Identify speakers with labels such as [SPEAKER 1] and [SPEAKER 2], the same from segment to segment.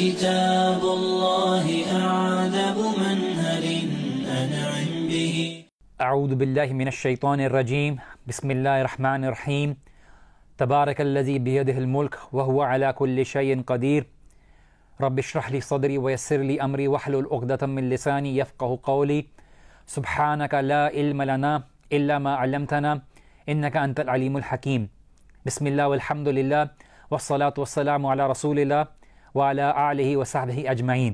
[SPEAKER 1] كتاب الله أعذب منهل أنعم
[SPEAKER 2] به أعوذ بالله من الشيطان الرجيم بسم الله الرحمن الرحيم تبارك الذي بيده الملك وهو على كل شيء قدير رب اشرح لي صدري ويسر لي أمري واحلل عقدة من لساني يفقه قولي سبحانك لا علم لنا إلا ما علمتنا إنك أنت العليم الحكيم بسم الله والحمد لله والصلاة والسلام على رسول الله وعلى آله وصحبه أجمعين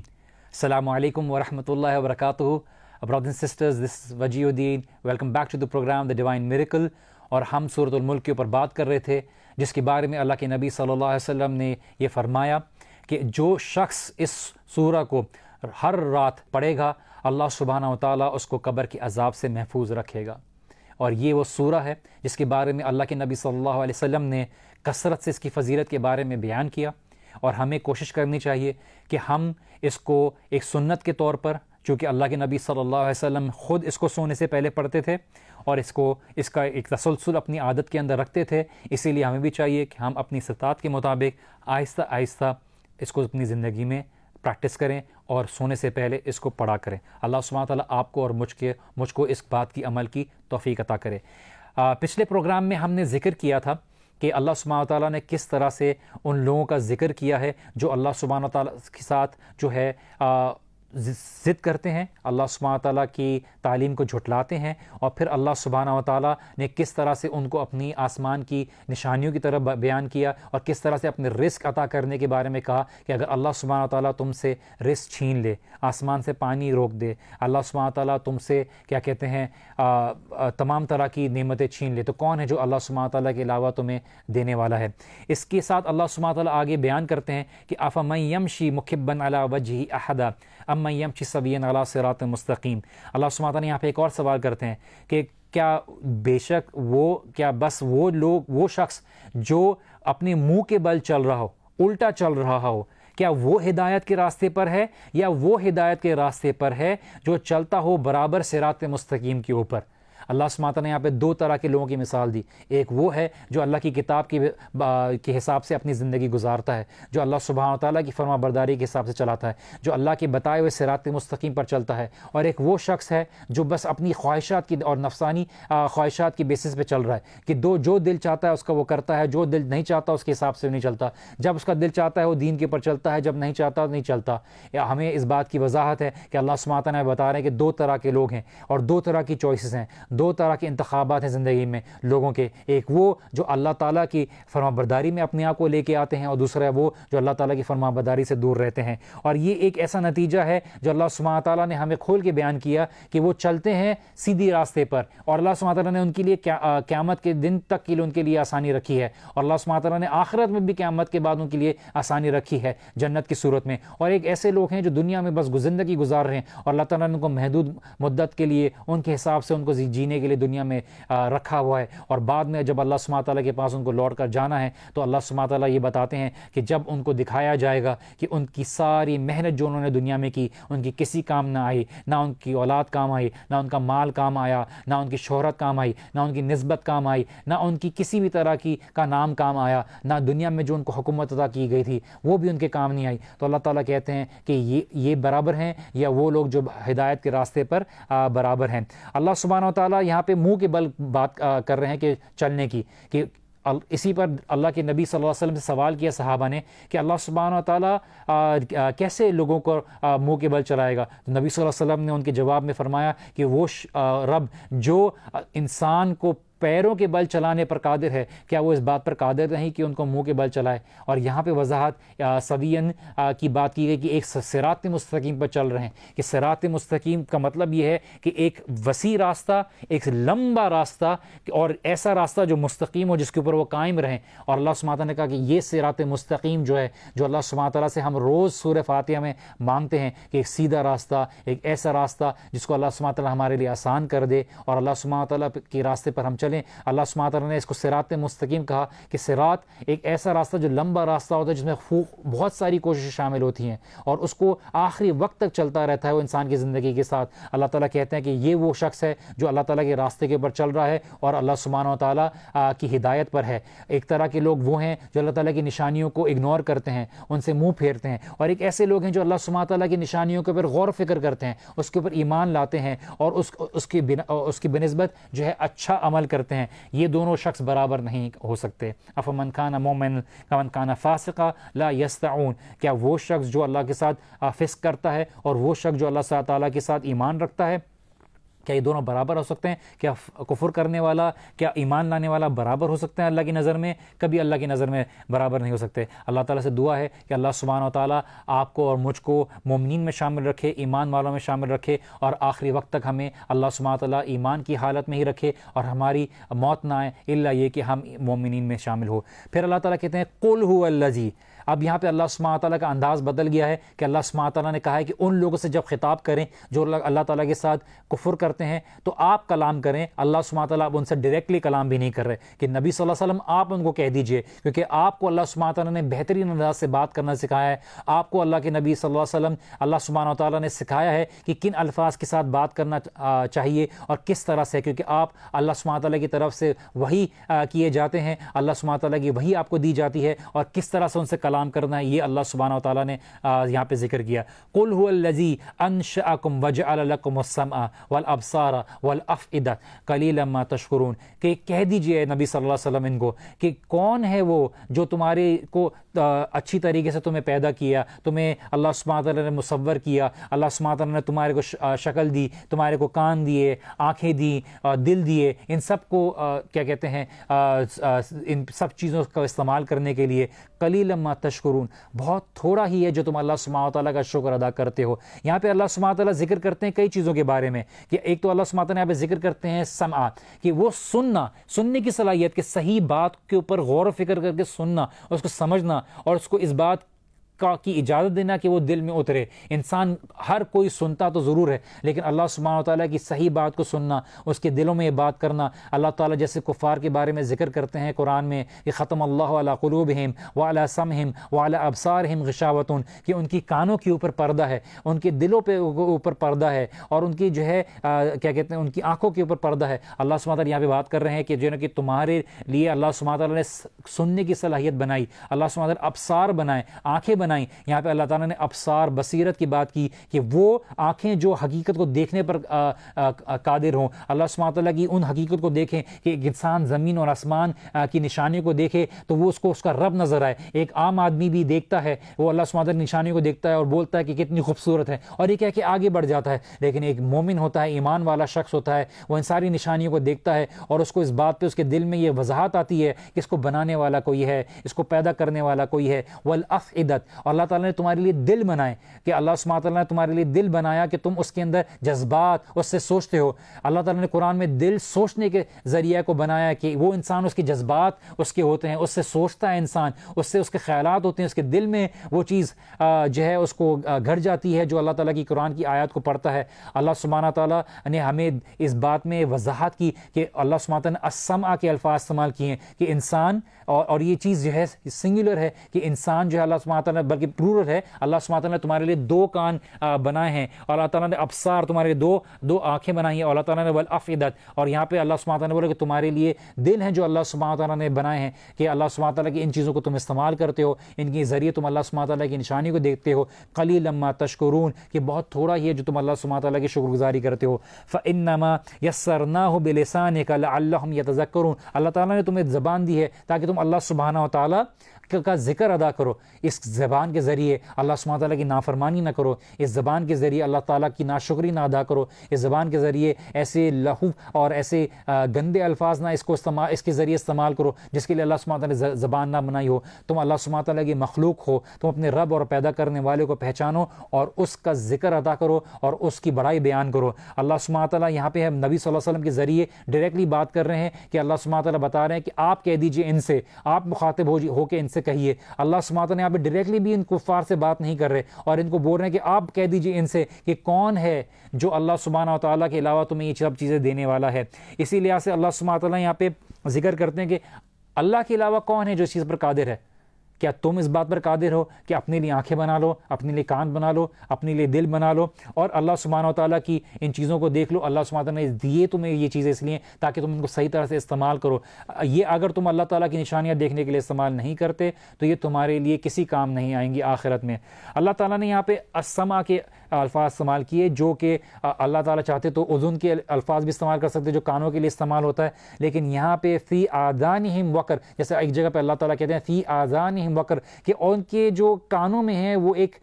[SPEAKER 2] السلام عليكم ورحمة الله وبركاته Brothers and sisters, this is الدین Welcome back to the program The Divine Miracle. اور ہم صورت الملک کے اوپر بات کر رہے تھے جس کے بارے میں اللہ کے نبی صلی اللہ علیہ وسلم نے یہ فرمایا کہ جو شخص اس سورہ کو ہر رات پڑھے گا اللہ سبحانہ و تعالیٰ اس کو قبر کے عذاب سے محفوظ رکھے گا اور یہ وہ سورہ ہے جس کے بارے میں اللہ کے نبی صلی اللہ علیہ وسلم نے کثرت سے اس کی فضیلت کے بارے میں بیان کیا اور ہمیں کوشش کرنی چاہیے کہ ہم اس کو ایک سنت کے طور پر چونکہ اللہ کے نبی صلی اللہ علیہ وسلم خود اس کو سونے سے پہلے پڑھتے تھے اور اس کو اس کا ایک تسلسل اپنی عادت کے اندر رکھتے تھے اسی لیے ہمیں بھی چاہیے کہ ہم اپنی استطاعت کے مطابق آہستہ آہستہ اس کو اپنی زندگی میں پریکٹس کریں اور سونے سے پہلے اس کو پڑھا کریں اللہ سبحانہ تعالیٰ آپ کو اور مجھ کے مجھ کو اس بات کی عمل کی توفیق عطا کرے پچھلے پروگرام میں ہم نے ذکر کیا تھا کہ اللہ سبحانہ تعالیٰ نے کس طرح سے ان لوگوں کا ذکر کیا ہے جو اللہ سبحانہ تعالیٰ کے ساتھ جو ہے ضد کرتے ہیں اللہ سبحانہ تعالیٰ کی تعلیم کو جھٹلاتے ہیں اور پھر اللہ سبحانہ و تعالیٰ نے کس طرح سے ان کو اپنی آسمان کی نشانیوں کی طرح بیان کیا اور کس طرح سے اپنے رزق عطا کرنے کے بارے میں کہا کہ اگر اللہ سبحانہ تعالیٰ تم سے رزق چھین لے آسمان سے پانی روک دے اللہ سبحانہ تعالیٰ تم سے کیا کہتے ہیں تمام طرح کی نعمتیں چھین لے تو کون ہے جو اللہ سبحانہ تعالیٰ کے علاوہ تمہیں دینے والا ہے اس کے ساتھ اللہ سبحانہ تعالیٰ آگے بیان کرتے ہیں کہ آفا میم شی مکھبن علا وجہ عہدہ میم چی سبین علا صراط مستقیم اللہ سمات نے یہاں پہ ایک اور سوال کرتے ہیں کہ کیا بے شک وہ کیا بس وہ لوگ وہ شخص جو اپنے منہ کے بل چل رہا ہو الٹا چل رہا ہو کیا وہ ہدایت کے راستے پر ہے یا وہ ہدایت کے راستے پر ہے جو چلتا ہو برابر صراط مستقیم کے اوپر اللہ سماتا نے یہاں پہ دو طرح کے لوگوں کی مثال دی ایک وہ ہے جو اللہ کی کتاب کی کے حساب سے اپنی زندگی گزارتا ہے جو اللہ سبحانہ تعالیٰ کی فرما برداری کے حساب سے چلاتا ہے جو اللہ کے بتائے ہوئے سرات کے مستقیم پر چلتا ہے اور ایک وہ شخص ہے جو بس اپنی خواہشات کی اور نفسانی خواہشات کی بیسس پہ چل رہا ہے کہ دو جو دل چاہتا ہے اس کا وہ کرتا ہے جو دل نہیں چاہتا اس کے حساب سے نہیں چلتا جب اس کا دل چاہتا ہے وہ دین کے اوپر چلتا ہے جب نہیں چاہتا نہیں چلتا ہمیں اس بات کی وضاحت ہے کہ اللہ سماتا نے بتا رہے ہیں کہ دو طرح کے لوگ ہیں اور دو طرح کی چوائسیز ہیں دو طرح کے انتخابات ہیں زندگی میں لوگوں کے ایک وہ جو اللہ تعالیٰ کی فرما برداری میں اپنے آپ کو لے کے آتے ہیں اور دوسرا وہ جو اللہ تعالیٰ کی فرما برداری سے دور رہتے ہیں اور یہ ایک ایسا نتیجہ ہے جو اللہ سما تعالیٰ نے ہمیں کھول کے بیان کیا کہ وہ چلتے ہیں سیدھی راستے پر اور اللہ سما تعالیٰ نے ان کے لیے قیامت کے دن تک کے لیے ان کے لیے آسانی رکھی ہے اور اللہ تعالیٰ نے آخرت میں بھی قیامت کے بعد ان کے لیے آسانی رکھی ہے جنت کی صورت میں اور ایک ایسے لوگ ہیں جو دنیا میں بس زندگی گزار رہے ہیں اور اللہ تعالیٰ نے ان کو محدود مدت کے لیے ان کے حساب سے ان کو جی جینے کے لیے دنیا میں رکھا ہوا ہے اور بعد میں جب اللہ سما تعالیٰ کے پاس ان کو لوٹ کر جانا ہے تو اللہ سما تعالیٰ یہ بتاتے ہیں کہ جب ان کو دکھایا جائے گا کہ ان کی ساری محنت جو انہوں نے دنیا میں کی ان کی کسی کام نہ آئی نہ ان کی اولاد کام آئی نہ ان کا مال کام آیا نہ ان کی شہرت کام آئی نہ ان کی نسبت کام آئی نہ ان کی کسی بھی طرح کی کا نام کام آیا نہ دنیا میں جو ان کو حکومت ادا کی گئی تھی وہ بھی ان کے کام نہیں آئی تو اللہ تعالیٰ کہتے ہیں کہ یہ برابر ہیں یا وہ لوگ جو ہدایت کے راستے پر برابر ہیں اللہ سبحانہ تعالیٰ یہاں پہ منہ کے بل بات کر رہے ہیں کہ چلنے کی کہ اسی پر اللہ کے نبی صلی اللہ علیہ وسلم سے سوال کیا صحابہ نے کہ اللہ سبحانہ تعالیٰ کیسے لوگوں کو منہ کے بل چلائے گا نبی صلی اللہ علیہ وسلم نے ان کے جواب میں فرمایا کہ وہ رب جو انسان کو پیروں کے بل چلانے پر قادر ہے کیا وہ اس بات پر قادر نہیں کہ ان کو منہ کے بل چلائے اور یہاں پہ وضاحت سوین کی بات کی گئی کہ ایک سرات مستقیم پر چل رہے ہیں کہ سرات مستقیم کا مطلب یہ ہے کہ ایک وسیع راستہ ایک لمبا راستہ اور ایسا راستہ جو مستقیم ہو جس کے اوپر وہ قائم رہیں اور اللہ سماتی نے کہا کہ یہ سرات مستقیم جو ہے جو اللہ سما تعالیٰ سے ہم روز سورہ فاتحہ میں مانگتے ہیں کہ ایک سیدھا راستہ ایک ایسا راستہ جس کو اللہ سماعت تعالیٰ ہمارے لیے آسان کر دے اور اللہ سماتی کے راستے پر ہم چل چلیں اللہ نے اس کو مستقیم کہا کہ سرات ایک ایسا راستہ جو لمبا راستہ ہوتا ہے جس میں بہت ساری کوششیں شامل ہوتی ہیں اور اس کو آخری وقت تک چلتا رہتا ہے وہ انسان کی زندگی کے ساتھ اللہ تعالیٰ کہتے ہیں کہ یہ وہ شخص ہے جو اللہ تعالیٰ کے راستے کے اوپر چل رہا ہے اور اللہ و تعالیٰ کی ہدایت پر ہے ایک طرح کے لوگ وہ ہیں جو اللہ تعالیٰ کی نشانیوں کو اگنور کرتے ہیں ان سے منہ پھیرتے ہیں اور ایک ایسے لوگ ہیں جو اللہ سما تعالیٰ کی نشانیوں کے اوپر غور فکر کرتے ہیں اس کے اوپر ایمان لاتے ہیں اور اس کی بنسبت جو ہے اچھا عمل کرتے کرتے ہیں یہ دونوں شخص برابر نہیں ہو سکتے مومن لا کیا وہ شخص جو اللہ کے ساتھ آفس کرتا ہے اور وہ شخص جو اللہ تعالیٰ کے ساتھ ایمان رکھتا ہے کیا یہ دونوں برابر ہو سکتے ہیں کیا کفر کرنے والا کیا ایمان لانے والا برابر ہو سکتے ہیں اللہ کی نظر میں کبھی اللہ کی نظر میں برابر نہیں ہو سکتے اللہ تعالیٰ سے دعا ہے کہ اللہ و تعالیٰ آپ کو اور مجھ کو مومنین میں شامل رکھے ایمان والوں میں شامل رکھے اور آخری وقت تک ہمیں اللہ سبحانہ تعالیٰ ایمان کی حالت میں ہی رکھے اور ہماری موت نہ آئے اللہ یہ کہ ہم مومنین میں شامل ہو پھر اللہ تعالیٰ کہتے ہیں کل ہو اللہ جی اب یہاں پہ اللہ سما تعالیٰ کا انداز بدل گیا ہے کہ اللہ تعالیٰ نے کہا ہے کہ ان لوگوں سے جب خطاب کریں جو اللہ تعالیٰ کے ساتھ کفر کرتے ہیں تو آپ کلام کریں اللہ سبحانہ تعالیٰ اب ان سے ڈائریکٹلی کلام بھی نہیں کر رہے کہ نبی صلی اللہ علیہ وسلم آپ ان کو کہہ دیجئے کیونکہ آپ کو اللہ تعالیٰ نے بہترین انداز سے بات کرنا سکھایا ہے آپ کو اللہ کے نبی صلی اللہ علیہ وسلم اللہ سبحانہ تعالیٰ نے سکھایا ہے کہ کن الفاظ کے ساتھ بات کرنا چاہیے اور کس طرح سے کیونکہ آپ اللہ سبحانہ تعالیٰ کی طرف سے وہی کیے جاتے ہیں اللہ سبحانہ تعالیٰ کی وہی آپ کو دی جاتی ہے اور کس طرح سے ان سے کلام کرنا ہے یہ اللہ سبحانہ تعالیٰ نے یہاں پہ ذکر کیا والابصار والافئدہ قلیلا ما تشکرون کہ کہہ دیجئے نبی صلی اللہ علیہ وسلم ان کو کہ کون ہے وہ جو تمہارے کو اچھی طریقے سے تمہیں پیدا کیا تمہیں اللہ سبحانہ وتعالی نے مصور کیا اللہ سبحانہ وتعالی نے تمہارے کو شکل دی تمہارے کو کان دیے آنکھیں دیں دل دیے ان سب کو کیا کہتے ہیں ان سب چیزوں کا استعمال کرنے کے لیے کلی لما تشکرون بہت تھوڑا ہی ہے جو تم اللہ سما تعالیٰ کا شکر ادا کرتے ہو یہاں پہ اللہ سما تعالیٰ ذکر کرتے ہیں کئی چیزوں کے بارے میں کہ ایک تو اللہ تعالیٰ یہاں پہ ذکر کرتے ہیں سما کہ وہ سننا سننے کی صلاحیت کہ صحیح بات کے اوپر غور و فکر کر کے سننا اور اس کو سمجھنا اور اس کو اس بات کی اجازت دینا کہ وہ دل میں اترے انسان ہر کوئی سنتا تو ضرور ہے لیکن اللہ سبحانہ تعالیٰ کی صحیح بات کو سننا اس کے دلوں میں یہ بات کرنا اللہ تعالیٰ جیسے کفار کے بارے میں ذکر کرتے ہیں قرآن میں کہ ختم اللہ علیہ قلوب ہم و علیہ سم ام وعلیٰ ابسار ہم گشاوتن کہ ان کی کانوں کے اوپر پردہ ہے ان کے دلوں پہ اوپر پردہ ہے اور ان کی جو ہے کیا کہتے ہیں ان کی آنکھوں کے اوپر پردہ ہے اللہ تعالیٰ یہاں پہ بات کر رہے ہیں کہ جو نا کہ تمہارے لیے اللہ تعالیٰ نے سننے کی صلاحیت بنائی اللہ تعالیٰ ابسار بنائے آنکھیں بنائے یہاں پہ اللہ تعالیٰ نے افسار بصیرت کی بات کی کہ وہ آنکھیں جو حقیقت کو دیکھنے پر قادر ہوں اللہ تعالیٰ کی ان حقیقت کو دیکھیں کہ ایک انسان زمین اور آسمان کی نشانیوں کو دیکھے تو وہ اس کو اس کا رب نظر آئے ایک عام آدمی بھی دیکھتا ہے وہ اللہ سبحانہ تعالیٰ نشانیوں کو دیکھتا ہے اور بولتا ہے کہ کتنی خوبصورت ہے اور یہ کہہ کے آگے بڑھ جاتا ہے لیکن ایک مومن ہوتا ہے ایمان والا شخص ہوتا ہے وہ ان ساری نشانیوں کو دیکھتا ہے اور اس کو اس بات پہ اس کے دل میں یہ وضاحت آتی ہے کہ اس کو بنانے والا کوئی ہے اس کو پیدا کرنے والا کوئی ہے ولاقعت اور اللہ تعالیٰ نے تمہارے لیے دل بنائے کہ اللہ سماعیٰ نے تمہارے لیے دل بنایا کہ تم اس کے اندر جذبات اس سے سوچتے ہو اللہ تعالیٰ نے قرآن میں دل سوچنے کے ذریعہ کو بنایا کہ وہ انسان اس کے جذبات اس کے ہوتے ہیں اس سے سوچتا ہے انسان اس سے اس کے خیالات ہوتے ہیں اس کے دل میں وہ چیز جو ہے اس کو گھر جاتی ہے جو اللہ تعالیٰ کی قرآن کی آیات کو پڑھتا ہے اللہ سبحانہ تعالیٰ نے ہمیں اس بات میں وضاحت کی کہ اللہ سمات نے اسم آ کے الفاظ استعمال کیے کہ انسان اور یہ چیز جو ہے سنگولر ہے کہ انسان جو ہے اللہ نے بلکہ پلورل ہے اللہ سماعیٰ نے تمہارے لیے دو کان بنائے ہیں اور اللہ تعالیٰ نے ابسار تمہارے لیے دو دو آنکھیں بنائی ہیں اور اللہ تعالیٰ نے بال اور یہاں پہ اللہ سمعہ نے بولے کہ تمہارے لیے دل ہیں جو اللہ سماتعہ نے بنائے ہیں کہ اللہ سماتعہ کی ان چیزوں کو تم استعمال کرتے ہو ان کے ذریعے تم اللہ سماعت کی نشانی کو دیکھتے ہو قلی لما تشکرون کہ بہت تھوڑا ہی ہے جو تم اللہ سماتعہ کی شکر گزاری کرتے ہو فنما يَسَّرْنَاهُ بِلِسَانِكَ ہو بلسان اللہ اللہ اللہ تعالیٰ نے تمہیں زبان دی ہے تاکہ تم اللہ سبحانہ تعالیٰ کا ذکر ادا کرو اس زبان کے ذریعے اللہ سما تعالیٰ کی نافرمانی نہ کرو اس زبان کے ذریعے اللہ تعالیٰ کی ناشکری نہ ادا کرو اس زبان کے ذریعے ایسے لہو اور ایسے گندے الفاظ نہ اس کو استعمال اس کے ذریعے استعمال کرو جس کے لیے اللہ تعالیٰ نے زبان نہ بنائی ہو تم اللہ تعالیٰ کی مخلوق ہو تم اپنے رب اور پیدا کرنے والے کو پہچانو اور اس کا ذکر ادا کرو اور اس کی بڑائی بیان کرو اللہ تعالیٰ یہاں پہ ہم نبی صلی اللہ علیہ وسلم کے ذریعے ڈائریکٹلی بات کر رہے ہیں کہ اللہ تعالیٰ بتا رہے ہیں کہ آپ کہہ دیجئے ان سے آپ مخاطب ہو جی ہو کے ان سے سے کہیے اللہ سماعت نے یہاں پہ ڈائریکٹلی بھی ان کفار سے بات نہیں کر رہے اور ان کو بول رہے ہیں کہ آپ کہہ دیجئے ان سے کہ کون ہے جو اللہ سبحانہ و تعالیٰ کے علاوہ تمہیں یہ سب چیزیں دینے والا ہے اسی لحاظ سے اللہ سبحانہ تعالیٰ یہاں پہ ذکر کرتے ہیں کہ اللہ کے علاوہ کون ہے جو اس چیز پر قادر ہے کیا تم اس بات پر قادر ہو کہ اپنے لیے آنکھیں بنا لو اپنے لیے کان بنا لو اپنے لیے دل بنا لو اور اللہ سبحانہ و تعالیٰ کی ان چیزوں کو دیکھ لو اللہ سبحانہ نے دیے تمہیں یہ چیزیں اس لیے تاکہ تم ان کو صحیح طرح سے استعمال کرو یہ اگر تم اللہ تعالیٰ کی نشانیاں دیکھنے کے لیے استعمال نہیں کرتے تو یہ تمہارے لیے کسی کام نہیں آئیں گی آخرت میں اللہ تعالیٰ نے یہاں پہ اسما کے الفاظ استعمال کیے جو کہ اللہ تعالیٰ چاہتے تو اذن کے الفاظ بھی استعمال کر سکتے جو کانوں کے لیے استعمال ہوتا ہے لیکن یہاں پہ فی آذان وقر وکر جیسے ایک جگہ پہ اللہ تعالیٰ کہتے ہیں فی آذان وکر کہ ان کے جو کانوں میں ہیں وہ ایک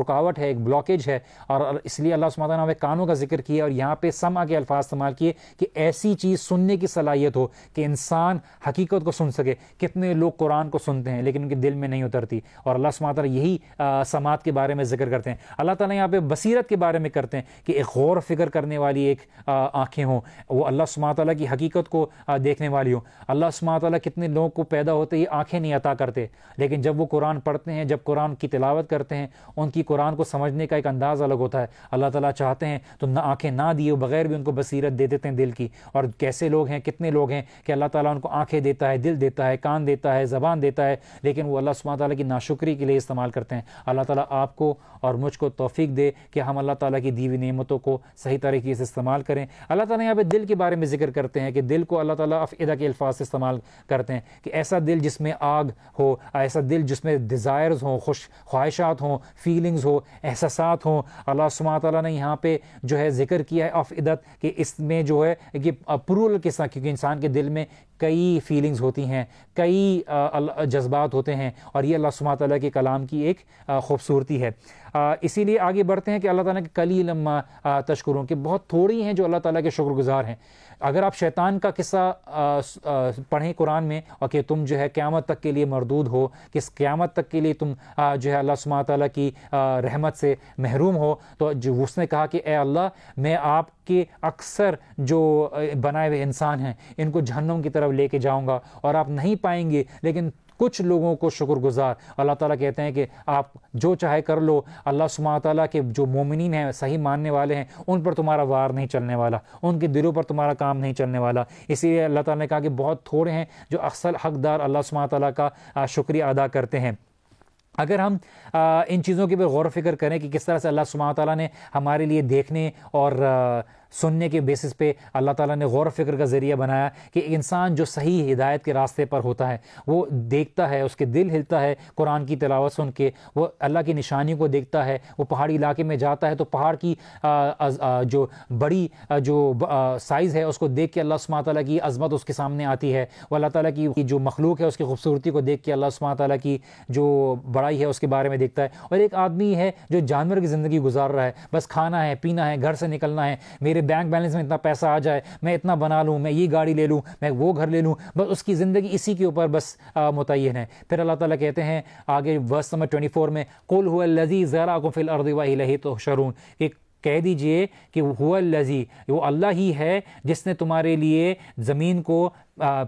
[SPEAKER 2] رکاوٹ ہے ایک بلاکیج ہے اور اس لیے اللہ سمعا نے کانوں کا ذکر کیا اور یہاں پہ سما کے الفاظ استعمال کیے کہ ایسی چیز سننے کی صلاحیت ہو کہ انسان حقیقت کو سن سکے کتنے لوگ قرآن کو سنتے ہیں لیکن ان کے دل میں نہیں اترتی اور اللہ سماتہ یہی سماعت کے بارے میں ذکر کرتے ہیں اللہ تعالیٰ یہاں پہ بصیرت کے بارے میں کرتے ہیں کہ ایک غور فکر کرنے والی ایک آنکھیں ہوں وہ اللہ تعالیٰ کی حقیقت کو دیکھنے والی ہوں اللہ تعالیٰ کتنے لوگ کو پیدا ہوتے یہ آنکھیں نہیں عطا کرتے لیکن جب وہ قرآن پڑھتے ہیں جب قرآن کی تلاوت کرتے ہیں ان کی قرآن کو سمجھنے کا ایک انداز الگ ہوتا ہے اللہ تعالیٰ چاہتے ہیں نہ آنکھیں نہ دیے بغیر بھی ان کو بصیرت دے دیتے ہیں دل کی اور کیسے لوگ ہیں کتنے لوگ ہیں کہ اللہ تعالیٰ ان کو آنکھیں دیتا ہے دل دیتا ہے کان دیتا ہے زبان دیتا ہے لیکن وہ اللہ سما تعالیٰ کی ناشکری کے لیے استعمال کرتے ہیں اللہ تعالیٰ آپ کو اور مجھ کو توفیق توفیق دے کہ ہم اللہ تعالیٰ کی دیوی نعمتوں کو صحیح طریقے سے استعمال کریں اللہ تعالیٰ یہاں پہ دل دل کے کے بارے میں ذکر کرتے ہیں کہ کو اللہ تعالیٰ الفاظ سے استعمال کرتے ہیں کہ ایسا دل جس میں آگ ہو ایسا دل جس میں خوش خواہشات ہوں فیلنگز ہو احساسات ہوں اللہ تعالیٰ نے یہاں پہ جو ہے ذکر کیا ہے افعدت کہ اس میں جو ہے کہ اپرول کے ساتھ کیونکہ انسان کے دل میں کئی فیلنگز ہوتی ہیں کئی جذبات ہوتے ہیں اور یہ اللہ تعالیٰ کے کلام کی ایک خوبصورتی ہے اسی لیے آگے بڑھتے ہیں کہ اللہ تعالیٰ کے کلی علم تشکروں کے بہت تھوڑی ہیں جو اللہ تعالیٰ کے شکر گزار ہیں اگر آپ شیطان کا قصہ پڑھیں قرآن میں اور کہ تم جو ہے قیامت تک کے لیے مردود ہو کس قیامت تک کے لیے تم جو ہے اللہ تعالیٰ کی رحمت سے محروم ہو تو اس نے کہا کہ اے اللہ میں آپ کے اکثر جو بنائے ہوئے انسان ہیں ان کو جہنم کی طرف لے کے جاؤں گا اور آپ نہیں پائیں گے لیکن کچھ لوگوں کو شکر گزار اللہ تعالیٰ کہتے ہیں کہ آپ جو چاہے کر لو اللہ سما تعالیٰ کے جو مومنین ہیں صحیح ماننے والے ہیں ان پر تمہارا وار نہیں چلنے والا ان کے دلوں پر تمہارا کام نہیں چلنے والا اسی لیے اللہ تعالیٰ نے کہا کہ بہت تھوڑے ہیں جو اکثر حقدار اللہ تعالیٰ کا شکریہ ادا کرتے ہیں اگر ہم ان چیزوں کے پر غور و فکر کریں کہ کس طرح سے اللہ سبحانہ تعالیٰ نے ہمارے لیے دیکھنے اور سننے کے بیسس پہ اللہ تعالیٰ نے غور و فکر کا ذریعہ بنایا کہ انسان جو صحیح ہدایت کے راستے پر ہوتا ہے وہ دیکھتا ہے اس کے دل ہلتا ہے قرآن کی تلاوت سن کے وہ اللہ کی نشانی کو دیکھتا ہے وہ پہاڑی علاقے میں جاتا ہے تو پہاڑ کی جو بڑی جو سائز ہے اس کو دیکھ کے اللہ تعالیٰ کی عظمت اس کے سامنے آتی ہے وہ اللہ تعالیٰ کی جو مخلوق ہے اس کی خوبصورتی کو دیکھ کے اللہ سما تعالیٰ کی جو بڑائی ہے اس کے بارے میں دیکھتا ہے اور ایک آدمی ہے جو جانور کی زندگی گزار رہا ہے بس کھانا ہے پینا ہے گھر سے نکلنا ہے میرے بینک بیلنس میں اتنا پیسہ آ جائے میں اتنا بنا لوں میں یہ گاڑی لے لوں میں وہ گھر لے لوں بس اس کی زندگی اسی کے اوپر بس متعین ہے پھر اللہ تعالیٰ کہتے ہیں آگے ورس نمبر ٹوئنٹی فور میں کول ہو لذیذ کہہ دیجئے کہ ہو لذی وہ اللہ ہی ہے جس نے تمہارے لیے زمین کو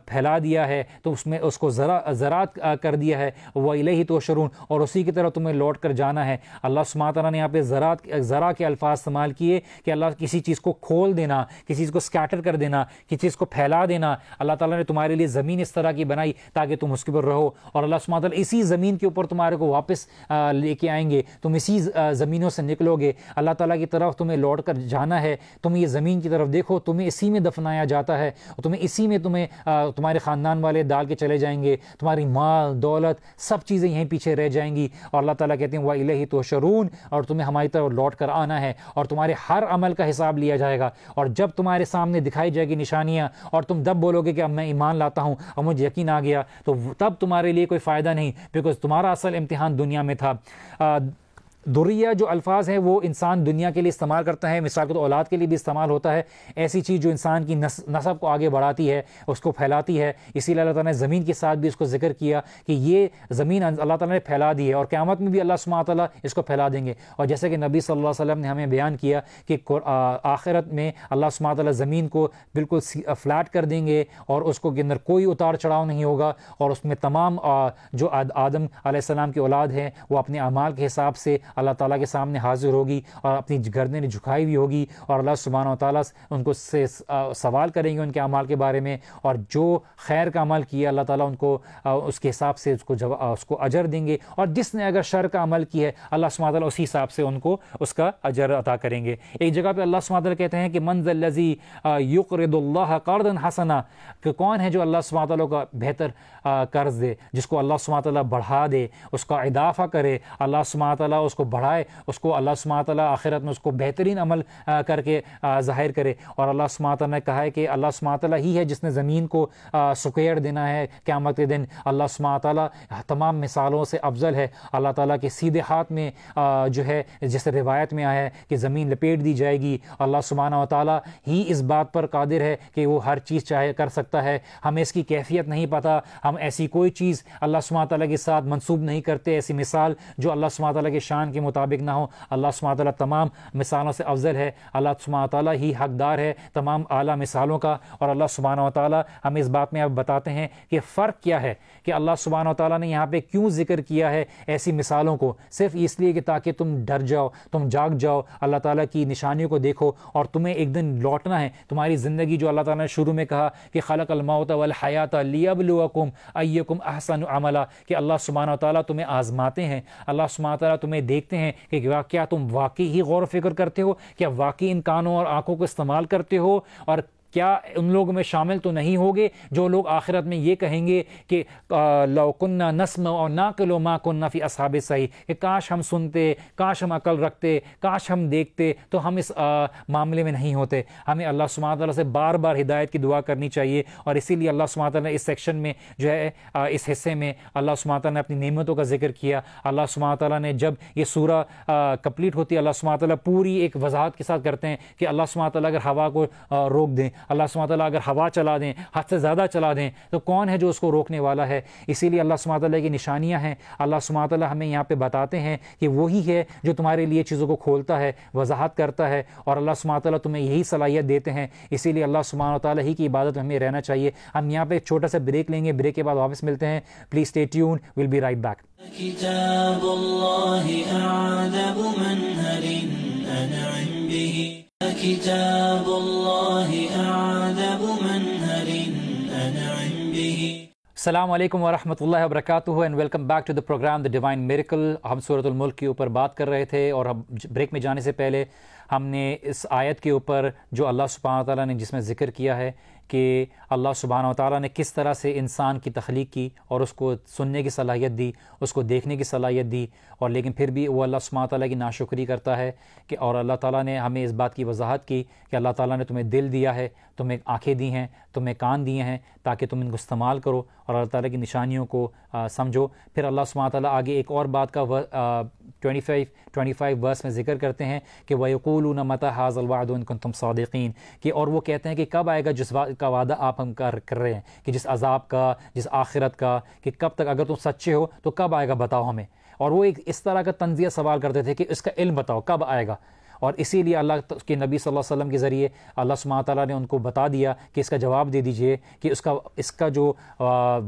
[SPEAKER 2] پھیلا دیا ہے تو اس میں اس کو ذرا زراعت کر دیا ہے وہ الہی تو شرون اور اسی کی طرح تمہیں لوٹ کر جانا ہے اللہ تعالیٰ نے یہاں پہ زراعت ذرا کے الفاظ استعمال کیے کہ اللہ کسی چیز کو کھول دینا کسی چیز کو اسکیٹر کر دینا کسی چیز کو پھیلا دینا اللہ تعالیٰ نے تمہارے لیے زمین اس طرح کی بنائی تاکہ تم اس کے اوپر رہو اور اللہ تعالیٰ اسی زمین کے اوپر تمہارے کو واپس لے کے آئیں گے تم اسی زمینوں سے نکلو گے اللہ تعالیٰ کی طرف تمہیں لوٹ کر جانا ہے تم یہ زمین کی طرف دیکھو تمہیں اسی میں دفنایا جاتا ہے اور تمہیں اسی میں تمہیں تمہارے خاندان والے ڈال کے چلے جائیں گے تمہاری مال دولت سب چیزیں یہیں پیچھے رہ جائیں گی اور اللہ تعالیٰ کہتے ہیں وہ الہی تو شرون اور تمہیں ہماری طرف لوٹ کر آنا ہے اور تمہارے ہر عمل کا حساب لیا جائے گا اور جب تمہارے سامنے دکھائی جائے گی نشانیاں اور تم جب بولو گے کہ اب میں ایمان لاتا ہوں اب مجھے یقین آ گیا تو تب تمہارے لیے کوئی فائدہ نہیں بیکاز تمہارا اصل امتحان دنیا میں تھا دوریہ جو الفاظ ہیں وہ انسان دنیا کے لیے استعمال کرتا ہے مثال کے تو اولاد کے لیے بھی استعمال ہوتا ہے ایسی چیز جو انسان کی نصب کو آگے بڑھاتی ہے اس کو پھیلاتی ہے اسی لیے اللہ تعالیٰ نے زمین کے ساتھ بھی اس کو ذکر کیا کہ یہ زمین اللہ تعالیٰ نے پھیلا دی ہے اور قیامت میں بھی اللہ تعالیٰ اس کو پھیلا دیں گے اور جیسے کہ نبی صلی اللہ علیہ وسلم نے ہمیں بیان کیا کہ آخرت میں اللہ تعالیٰ زمین کو بالکل فلیٹ کر دیں گے اور اس کو اندر کوئی اتار چڑھاؤ نہیں ہوگا اور اس میں تمام جو آدم علیہ السلام کی اولاد ہیں وہ اپنے اعمال کے حساب سے اللہ تعالیٰ کے سامنے حاضر ہوگی اور اپنی گردنے نے جھکائی ہوئی ہوگی اور اللہ و تعالیٰ ان کو سے سوال کریں گے ان کے اعمال کے بارے میں اور جو خیر کا عمل کیا اللہ تعالیٰ ان کو اس کے حساب سے اس کو جب اس کو اجر دیں گے اور جس نے اگر شر کا عمل کیا ہے اللہ سبحانہ تعالیٰ اسی حساب سے ان کو اس کا اجر عطا کریں گے ایک جگہ پہ اللہ سبحانہ تعالیٰ کہتے ہیں کہ منزل لذی یقرد اللہ اللہ حسنا کہ کون ہے جو اللہ سبحانہ تعالیٰ کا بہتر قرض دے جس کو اللہ سما اللہ بڑھا دے اس کا اضافہ کرے اللہ اس کو بڑھائے اس کو اللہ سما تعالیٰ آخرت میں اس کو بہترین عمل کر کے ظاہر کرے اور اللہ اللہ نے کہا ہے کہ اللہ سما تعالیٰ ہی ہے جس نے زمین کو سکیڑ دینا ہے قیامت کے دن اللہ سما تعالیٰ تمام مثالوں سے افضل ہے اللہ تعالیٰ کے سیدھے ہاتھ میں جو ہے جس روایت میں آیا ہے کہ زمین لپیٹ دی جائے گی اللہ سمانہ تعالیٰ ہی اس بات پر قادر ہے کہ وہ ہر چیز چاہے کر سکتا ہے ہمیں اس کی کیفیت نہیں پتہ ہم ہم ایسی کوئی چیز اللہ تعالیٰ کے ساتھ منصوب نہیں کرتے ایسی مثال جو اللہ تعالیٰ کے شان کے مطابق نہ ہو اللہ سما تعالیٰ تمام مثالوں سے افضل ہے اللہ سما تعالیٰ ہی حقدار ہے تمام اعلیٰ مثالوں کا اور اللہ سبحانہ و تعالیٰ ہم اس بات میں اب بتاتے ہیں کہ فرق کیا ہے کہ اللہ سبحانہ و تعالیٰ نے یہاں پہ کیوں ذکر کیا ہے ایسی مثالوں کو صرف اس لیے کہ تاکہ تم ڈر جاؤ تم جاگ جاؤ اللہ تعالیٰ کی نشانیوں کو دیکھو اور تمہیں ایک دن لوٹنا ہے تمہاری زندگی جو اللہ تعالیٰ نے شروع میں کہا کہ خلق الموت والحیات لیبلوکم ایکم احسن عملہ کہ اللہ و تعالیٰ تمہیں آزماتے ہیں اللہ و تعالیٰ تمہیں دیکھتے ہیں کہ کیا تم واقعی ہی غور و فکر کرتے ہو کیا واقعی ان کانوں اور آنکھوں کو استعمال کرتے ہو اور کیا ان لوگوں میں شامل تو نہیں ہوگے جو لوگ آخرت میں یہ کہیں گے کہ لو کنہ نسم اور نقل کلو ماں کنّا فی اصحاب صحیح کہ کاش ہم سنتے کاش ہم عقل رکھتے کاش ہم دیکھتے تو ہم اس معاملے میں نہیں ہوتے ہمیں اللہ سما تعالیٰ سے بار بار ہدایت کی دعا کرنی چاہیے اور اسی لیے اللہ سماعیٰ نے اس سیکشن میں جو ہے اس حصے میں اللہ سماتعہ نے اپنی نعمتوں کا ذکر کیا اللہ سماع نے جب یہ سورہ کمپلیٹ ہوتی ہے اللہ سماعیٰ پوری ایک وضاحت کے ساتھ کرتے ہیں کہ اللہ سماتعہ اگر ہوا کو روک دیں اللہ سماتعہ اگر ہوا چلا دیں حد سے زیادہ چلا دیں تو کون ہے جو اس کو روکنے والا ہے اسی لیے اللہ سماتعہ کی نشانیاں ہیں اللہ سماتعہ ہمیں یہاں پہ بتاتے ہیں کہ وہی ہے جو تمہارے لیے چیزوں کو کھولتا ہے وضاحت کرتا ہے اور اللہ سماتعہ تمہیں یہی صلاحیت دیتے ہیں اسی لیے اللہ تعالیٰ ہی کی عبادت ہمیں رہنا چاہیے ہم یہاں پہ ایک چھوٹا سا بریک لیں گے بریک کے بعد واپس ملتے ہیں please stay tune will be right back
[SPEAKER 1] السلام علیکم
[SPEAKER 2] ورحمۃ اللہ وبرکاتہ and welcome back to the program the divine miracle ہم صورت الملک کے اوپر بات کر رہے تھے اور بریک میں جانے سے پہلے ہم نے اس آیت کے اوپر جو اللہ سبحانہ تعالیٰ نے جس میں ذکر کیا ہے کہ اللہ سبحانہ و تعالیٰ نے کس طرح سے انسان کی تخلیق کی اور اس کو سننے کی صلاحیت دی اس کو دیکھنے کی صلاحیت دی اور لیکن پھر بھی وہ اللہ سبحانہ تعالیٰ کی ناشکری کرتا ہے کہ اور اللہ تعالیٰ نے ہمیں اس بات کی وضاحت کی کہ اللہ تعالیٰ نے تمہیں دل دیا ہے تمہیں آنکھیں دی ہیں تمہیں کان دیے ہیں تاکہ تم ان کو استعمال کرو اور اللہ تعالیٰ کی نشانیوں کو سمجھو پھر اللہ سبحانہ تعالیٰ آگے ایک اور بات کا ٹوئنٹی فائیو ٹوئنٹی فائیو میں ذکر کرتے ہیں کہ وعقولون مت حاض الوعد تم صادقین کہ اور وہ کہتے ہیں کہ کب آئے گا جس کا وعدہ آپ ہم کر رہے ہیں کہ جس عذاب کا جس آخرت کا کہ کب تک اگر تم سچے ہو تو کب آئے گا بتاؤ ہمیں اور وہ ایک اس طرح کا تنزیہ سوال کرتے تھے کہ اس کا علم بتاؤ کب آئے گا اور اسی لیے اللہ کے نبی صلی اللہ علیہ وسلم کے ذریعے اللہ تعالیٰ نے ان کو بتا دیا کہ اس کا جواب دے دیجئے کہ اس کا اس کا جو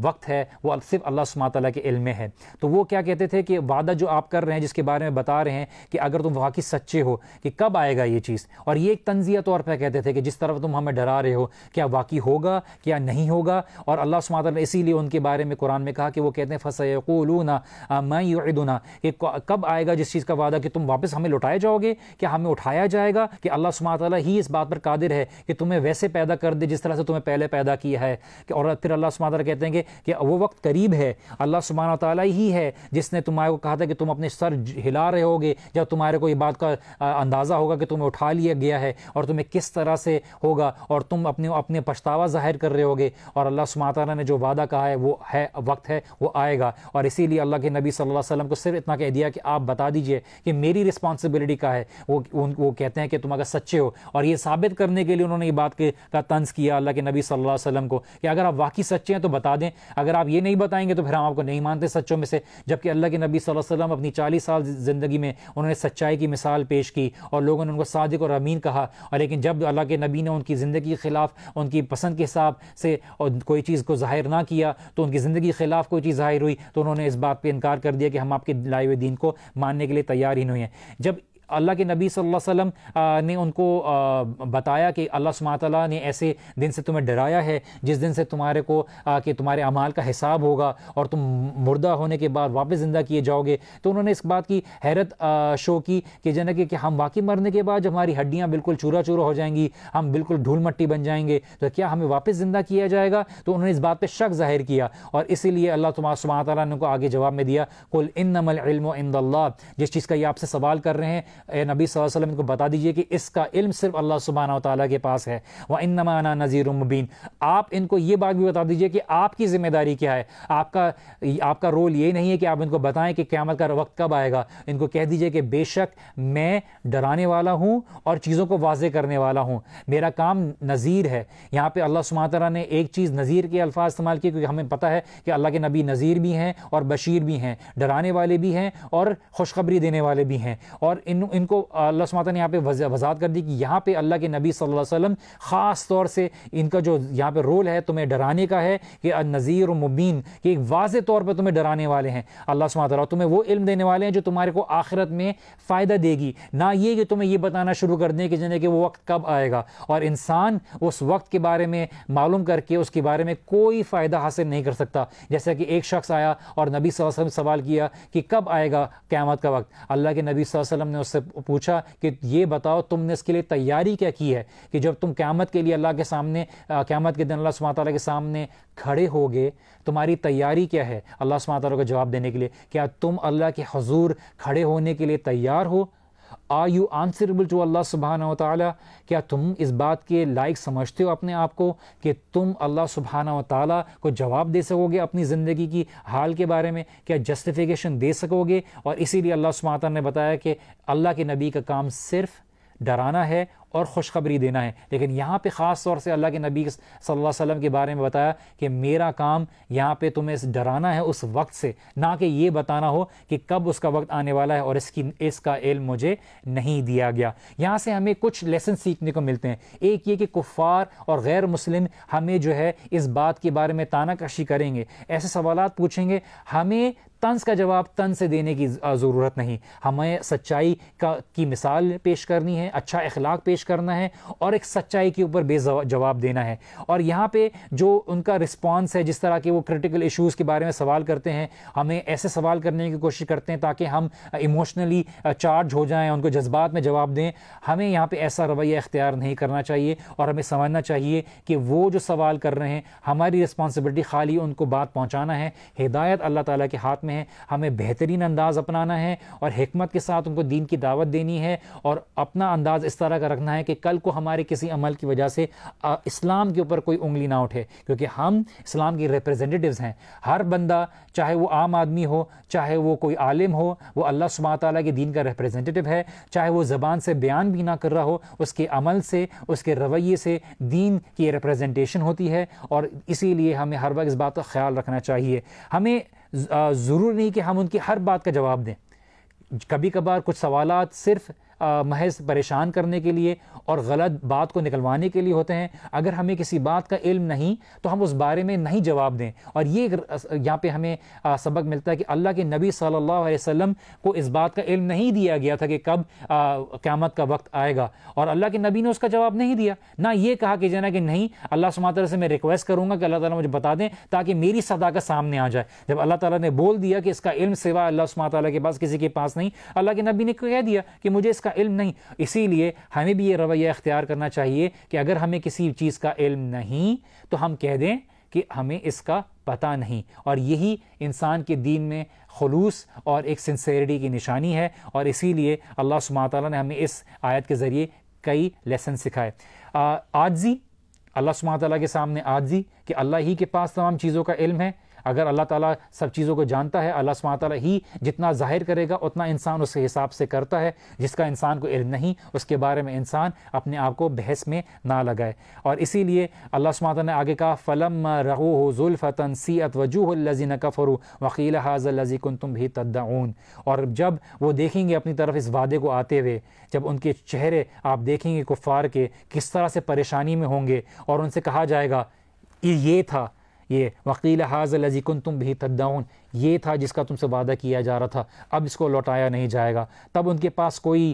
[SPEAKER 2] وقت ہے وہ صرف اللہ سما تعالیٰ کے علم میں ہے تو وہ کیا کہتے تھے کہ وعدہ جو آپ کر رہے ہیں جس کے بارے میں بتا رہے ہیں کہ اگر تم واقعی سچے ہو کہ کب آئے گا یہ چیز اور یہ ایک تنزیہ طور پر کہتے تھے کہ جس طرف تم ہمیں ڈرا رہے ہو کیا واقعی ہوگا کیا نہیں ہوگا اور اللہ تعالیٰ نے اسی لیے ان کے بارے میں قرآن میں کہا کہ وہ کہتے ہیں پھنسے میں کہ کب آئے گا جس چیز کا وعدہ کہ تم واپس ہمیں لوٹائے جاؤ گے کہ ہمیں میں اٹھایا جائے گا کہ اللہ ہی اس بات پر قادر ہے کہ تمہیں ویسے پیدا کر دے جس طرح سے تمہیں پہلے پیدا کیا ہے اور پھر اللہ کہتے ہیں کہ وہ وقت قریب ہے اللہ سبحانہ تعالیٰ ہی ہے جس نے تمہارے کو کہا تھا کہ تم اپنے سر ہلا رہے ہو گے کہ تمہیں اٹھا لیا گیا ہے اور تمہیں کس طرح سے ہوگا اور تم اپنے اپنے پچھتاوا ظاہر کر رہے ہوگے اور اللہ سما تعالیٰ نے جو وعدہ کہا ہے وہ ہے وقت ہے وہ آئے گا اور اسی لیے اللہ کے نبی صلی اللہ علیہ وسلم کو صرف اتنا کہہ دیا کہ آپ بتا دیجئے کہ میری رسپانسبلٹی کا ہے وہ ان وہ کہتے ہیں کہ تم اگر سچے ہو اور یہ ثابت کرنے کے لیے انہوں نے یہ بات کا طنز کیا اللہ کے نبی صلی اللہ علیہ وسلم کو کہ اگر آپ واقعی سچے ہیں تو بتا دیں اگر آپ یہ نہیں بتائیں گے تو پھر ہم آپ کو نہیں مانتے سچوں میں سے جبکہ اللہ کے نبی صلی اللہ علیہ وسلم اپنی چالیس سال زندگی میں انہوں نے سچائی کی مثال پیش کی اور لوگوں نے ان کو صادق اور امین کہا اور لیکن جب اللہ کے نبی نے ان کی زندگی کے خلاف ان کی پسند کے حساب سے اور کوئی چیز کو ظاہر نہ کیا تو ان کی زندگی کے خلاف کوئی چیز ظاہر ہوئی تو انہوں نے اس بات پہ انکار کر دیا کہ ہم آپ کے لائے ہوئے دین کو ماننے کے لیے تیار ہی نہیں ہیں جب اللہ کے نبی صلی اللہ علیہ وسلم نے ان کو بتایا کہ اللہ اللہ نے ایسے دن سے تمہیں ڈرایا ہے جس دن سے تمہارے کو کہ تمہارے اعمال کا حساب ہوگا اور تم مردہ ہونے کے بعد واپس زندہ کیے جاؤ گے تو انہوں نے اس بات کی حیرت شو کی کہ جانا کہ ہم واقعی مرنے کے بعد جب ہماری ہڈیاں بالکل چورا چورا ہو جائیں گی ہم بالکل ڈھول مٹی بن جائیں گے تو کیا ہمیں واپس زندہ کیا جائے گا تو انہوں نے اس بات پہ شک ظاہر کیا اور اسی لیے اللہ نے کو آگے جواب میں دیا کل ان نمل علم و اللہ جس چیز کا یہ آپ سے سوال کر رہے ہیں اے نبی صلی اللہ علیہ وسلم کو بتا دیجئے کہ اس کا علم صرف اللہ و تعالیٰ کے پاس ہے آپ ان کو یہ بات بھی بتا دیجئے کہ آپ کی ذمہ داری کیا ہے آپ کا آپ کا رول یہ نہیں ہے کہ آپ ان کو بتائیں کہ قیامت کا وقت کب آئے گا ان کو کہہ دیجئے کہ بے شک میں ڈرانے والا ہوں اور چیزوں کو واضح کرنے والا ہوں میرا کام نذیر ہے یہاں پہ اللہ سبحانہ تعالیٰ نے ایک چیز نذیر کے الفاظ استعمال کیے کیونکہ ہمیں پتہ ہے کہ اللہ کے نبی نظیر بھی ہیں اور بشیر بھی ہیں ڈرانے والے بھی ہیں اور خوشخبری دینے والے بھی ہیں اور ان ان کو اللہ سماعت نے یہاں پہ وضاحت کر دی کہ یہاں پہ اللہ کے نبی صلی اللہ علیہ وسلم خاص طور سے ان کا جو یہاں پہ رول ہے تمہیں ڈرانے کا ہے کہ نذیر و مبین کہ ایک واضح طور پہ تمہیں ڈرانے والے ہیں اللہ سماعت اللہ تمہیں وہ علم دینے والے ہیں جو تمہارے کو آخرت میں فائدہ دے گی نہ یہ کہ تمہیں یہ بتانا شروع کر دیں کہ جنہیں کہ وہ وقت کب آئے گا اور انسان اس وقت کے بارے میں معلوم کر کے اس کے بارے میں کوئی فائدہ حاصل نہیں کر سکتا جیسا کہ ایک شخص آیا اور نبی صلی اللہ علیہ وسلم سوال کیا کہ کب آئے گا قیامت کا وقت اللہ کے نبی صلی اللہ علیہ وسلم نے اس سے پوچھا کہ یہ بتاؤ تم نے اس کے لیے تیاری کیا کی ہے کہ جب تم قیامت کے لیے اللہ کے سامنے قیامت کے دن اللہ تعالیٰ کے سامنے کھڑے ہو گے تمہاری تیاری کیا ہے اللہ سما تعالیٰ کو جواب دینے کے لیے کیا تم اللہ کے حضور کھڑے ہونے کے لیے تیار ہو کیا تم اس بات کے لائک سمجھتے ہو اپنے آپ کو کہ تم اللہ سبحانہ و تعالیٰ کو جواب دے سکو گے اپنی زندگی کی حال کے بارے میں کیا جسٹیفیکیشن دے سکو گے اور اسی لیے اللہ سبحانہ تعالیٰ نے بتایا کہ اللہ کے نبی کا کام صرف ڈرانا ہے اور خوشخبری دینا ہے لیکن یہاں پہ خاص طور سے اللہ کے نبی صلی اللہ علیہ وسلم کے بارے میں بتایا کہ میرا کام یہاں پہ تمہیں ڈرانا ہے اس وقت سے نہ کہ یہ بتانا ہو کہ کب اس کا وقت آنے والا ہے اور اس کی اس کا علم مجھے نہیں دیا گیا یہاں سے ہمیں کچھ لیسن سیکھنے کو ملتے ہیں ایک یہ کہ کفار اور غیر مسلم ہمیں جو ہے اس بات کے بارے میں تانہ کشی کریں گے ایسے سوالات پوچھیں گے ہمیں طنز کا جواب طنز سے دینے کی ضرورت نہیں ہمیں سچائی کا کی مثال پیش کرنی ہے اچھا اخلاق پیش کرنا ہے اور ایک سچائی کے اوپر بے جواب دینا ہے اور یہاں پہ جو ان کا رسپانس ہے جس طرح کے وہ کرٹیکل ایشوز کے بارے میں سوال کرتے ہیں ہمیں ایسے سوال کرنے کی کوشش کرتے ہیں تاکہ ہم ایموشنلی چارج ہو جائیں ان کو جذبات میں جواب دیں ہمیں یہاں پہ ایسا رویہ اختیار نہیں کرنا چاہیے اور ہمیں سمجھنا چاہیے کہ وہ جو سوال کر رہے ہیں ہماری رسپانسبلٹی خالی ان کو بات پہنچانا ہے ہدایت اللہ تعالیٰ کے ہاتھ میں ہیں ہمیں بہترین انداز اپنانا ہے اور حکمت کے ساتھ ان کو دین کی دعوت دینی ہے اور اپنا انداز اس طرح کا رکھنا ہے کہ کل کو ہمارے کسی عمل کی وجہ سے اسلام کے اوپر کوئی انگلی نہ اٹھے کیونکہ ہم اسلام کی ریپرزینٹیوز ہیں ہر بندہ چاہے وہ عام آدمی ہو چاہے وہ کوئی عالم ہو وہ اللہ سبحانہ تعالیٰ کے دین کا ریپرزینٹیو ہے چاہے وہ زبان سے بیان بھی نہ کر رہا ہو اس کے عمل سے اس کے رویے سے دین کی ریپرزینٹیشن ہوتی ہے اور اسی لیے ہمیں ہر وقت اس بات کا خیال رکھنا چاہیے ہمیں ضرور نہیں کہ ہم ان کی ہر بات کا جواب دیں کبھی کبھار کچھ سوالات صرف محض پریشان کرنے کے لیے اور غلط بات کو نکلوانے کے لیے ہوتے ہیں اگر ہمیں کسی بات کا علم نہیں تو ہم اس بارے میں نہیں جواب دیں اور یہ یہاں پہ ہمیں سبق ملتا ہے کہ اللہ کے نبی صلی اللہ علیہ وسلم کو اس بات کا علم نہیں دیا گیا تھا کہ کب قیامت کا وقت آئے گا اور اللہ کے نبی نے اس کا جواب نہیں دیا نہ یہ کہا کہ جانا کہ نہیں اللہ تعالیٰ سے میں ریکویسٹ کروں گا کہ اللہ تعالیٰ مجھے بتا دیں تاکہ میری صدا کا سامنے آ جائے جب اللہ تعالیٰ نے بول دیا کہ اس کا علم سوا اللہ تعالیٰ کے پاس کسی کے پاس نہیں اللہ کے نبی نے کہہ دیا کہ مجھے اس کا کا علم نہیں اسی لیے ہمیں بھی یہ رویہ اختیار کرنا چاہیے کہ اگر ہمیں کسی چیز کا علم نہیں تو ہم کہہ دیں کہ ہمیں اس کا پتہ نہیں اور یہی انسان کے دین میں خلوص اور ایک سنسیریٹی کی نشانی ہے اور اسی لیے اللہ سما تعالیٰ نے ہمیں اس آیت کے ذریعے کئی لیسن سکھائے آجزی اللہ سما تعالیٰ کے سامنے آجزی کہ اللہ ہی کے پاس تمام چیزوں کا علم ہے اگر اللہ تعالیٰ سب چیزوں کو جانتا ہے اللہ سما تعالیٰ ہی جتنا ظاہر کرے گا اتنا انسان اس کے حساب سے کرتا ہے جس کا انسان کو علم نہیں اس کے بارے میں انسان اپنے آپ کو بحث میں نہ لگائے اور اسی لیے اللہ سما تعالیٰ نے آگے کہا فلم رغو ہو ظولفت سیت وجوہ الزی نقفر وکیل حاض الزی کن تم بھی تدعون اور جب وہ دیکھیں گے اپنی طرف اس وعدے کو آتے ہوئے جب ان کے چہرے آپ دیکھیں گے کفار کے کس طرح سے پریشانی میں ہوں گے اور ان سے کہا جائے گا یہ تھا یہ وکیل حاضر کن تم بھی تدعون یہ تھا جس کا تم سے وعدہ کیا جا رہا تھا اب اس کو لوٹایا نہیں جائے گا تب ان کے پاس کوئی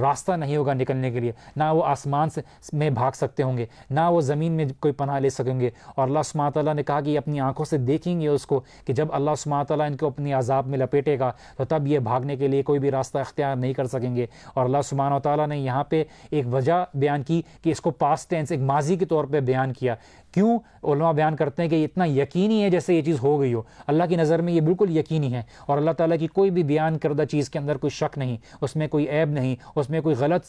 [SPEAKER 2] راستہ نہیں ہوگا نکلنے کے لیے نہ وہ آسمان سے میں بھاگ سکتے ہوں گے نہ وہ زمین میں کوئی پناہ لے سکیں گے اور اللہ تعالیٰ نے کہا کہ اپنی آنکھوں سے دیکھیں گے اس کو کہ جب اللہ تعالیٰ ان کو اپنی عذاب میں لپیٹے گا تو تب یہ بھاگنے کے لیے کوئی بھی راستہ اختیار نہیں کر سکیں گے اور اللہ سبحانہ تعالیٰ نے یہاں پہ ایک وجہ بیان کی کہ اس کو پاس ٹینس ایک ماضی کے طور پہ بیان کیا کیوں علماء بیان کرتے ہیں کہ یہ اتنا یقینی ہے جیسے یہ چیز ہو گئی ہو اللہ کی نظر میں یہ بالکل یقینی ہے اور اللہ تعالیٰ کی کوئی بھی بیان کردہ چیز کے اندر کوئی شک نہیں اس میں کوئی عیب نہیں اس میں کوئی غلط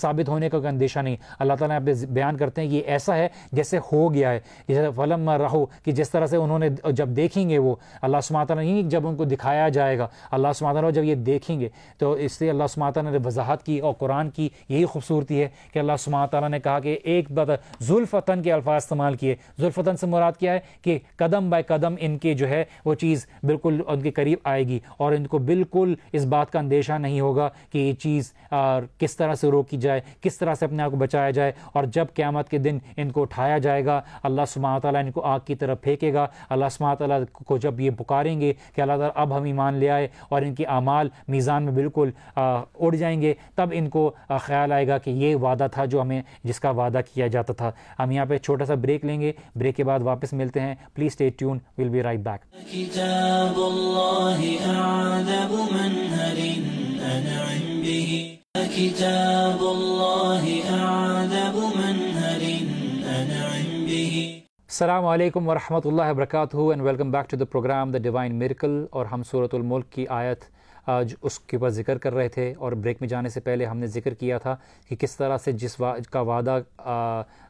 [SPEAKER 2] ثابت ہونے کا کوئی اندیشہ نہیں اللہ تعالیٰ بیان کرتے ہیں کہ یہ ایسا ہے جیسے ہو گیا ہے جیسے فلم رہو کہ جس طرح سے انہوں نے جب دیکھیں گے وہ اللہ تعالیٰ نے یعنی جب ان کو دکھایا جائے گا اللہ تعالیٰ جب یہ دیکھیں گے تو اس سے اللہ نے وضاحت کی اور قرآن کی یہی خوبصورتی ہے کہ اللہ تعالیٰ نے کہا کہ ایک بات ظولفت کے الفاظ استعمال کیے ذوالفتن سے مراد کیا ہے کہ قدم بائی قدم ان کے جو ہے وہ چیز بالکل ان کے قریب آئے گی اور ان کو بالکل اس بات کا اندیشہ نہیں ہوگا کہ یہ چیز کس طرح سے روکی جائے کس طرح سے اپنے آپ کو بچایا جائے اور جب قیامت کے دن ان کو اٹھایا جائے گا اللہ سما تعالیٰ ان کو آگ کی طرف پھینکے گا اللہ سما تعالیٰ کو جب یہ پکاریں گے کہ اللہ تعالیٰ اب ہم ایمان لے آئے اور ان کی اعمال میزان میں بالکل اڑ جائیں گے تب ان کو خیال آئے گا کہ یہ وعدہ تھا جو ہمیں جس کا وعدہ کیا جاتا تھا ہم یہاں پہ چھوٹا سا بریک لیں لیں گے بریک کے بعد واپس ملتے ہیں please tune be right back السلام علیکم ورحمۃ اللہ وبرکاتہ and welcome back to the program the divine miracle اور ہم صورت الملک کی آیت آج اس کے اوپر ذکر کر رہے تھے اور بریک میں جانے سے پہلے ہم نے ذکر کیا تھا کہ کس طرح سے جس کا وعدہ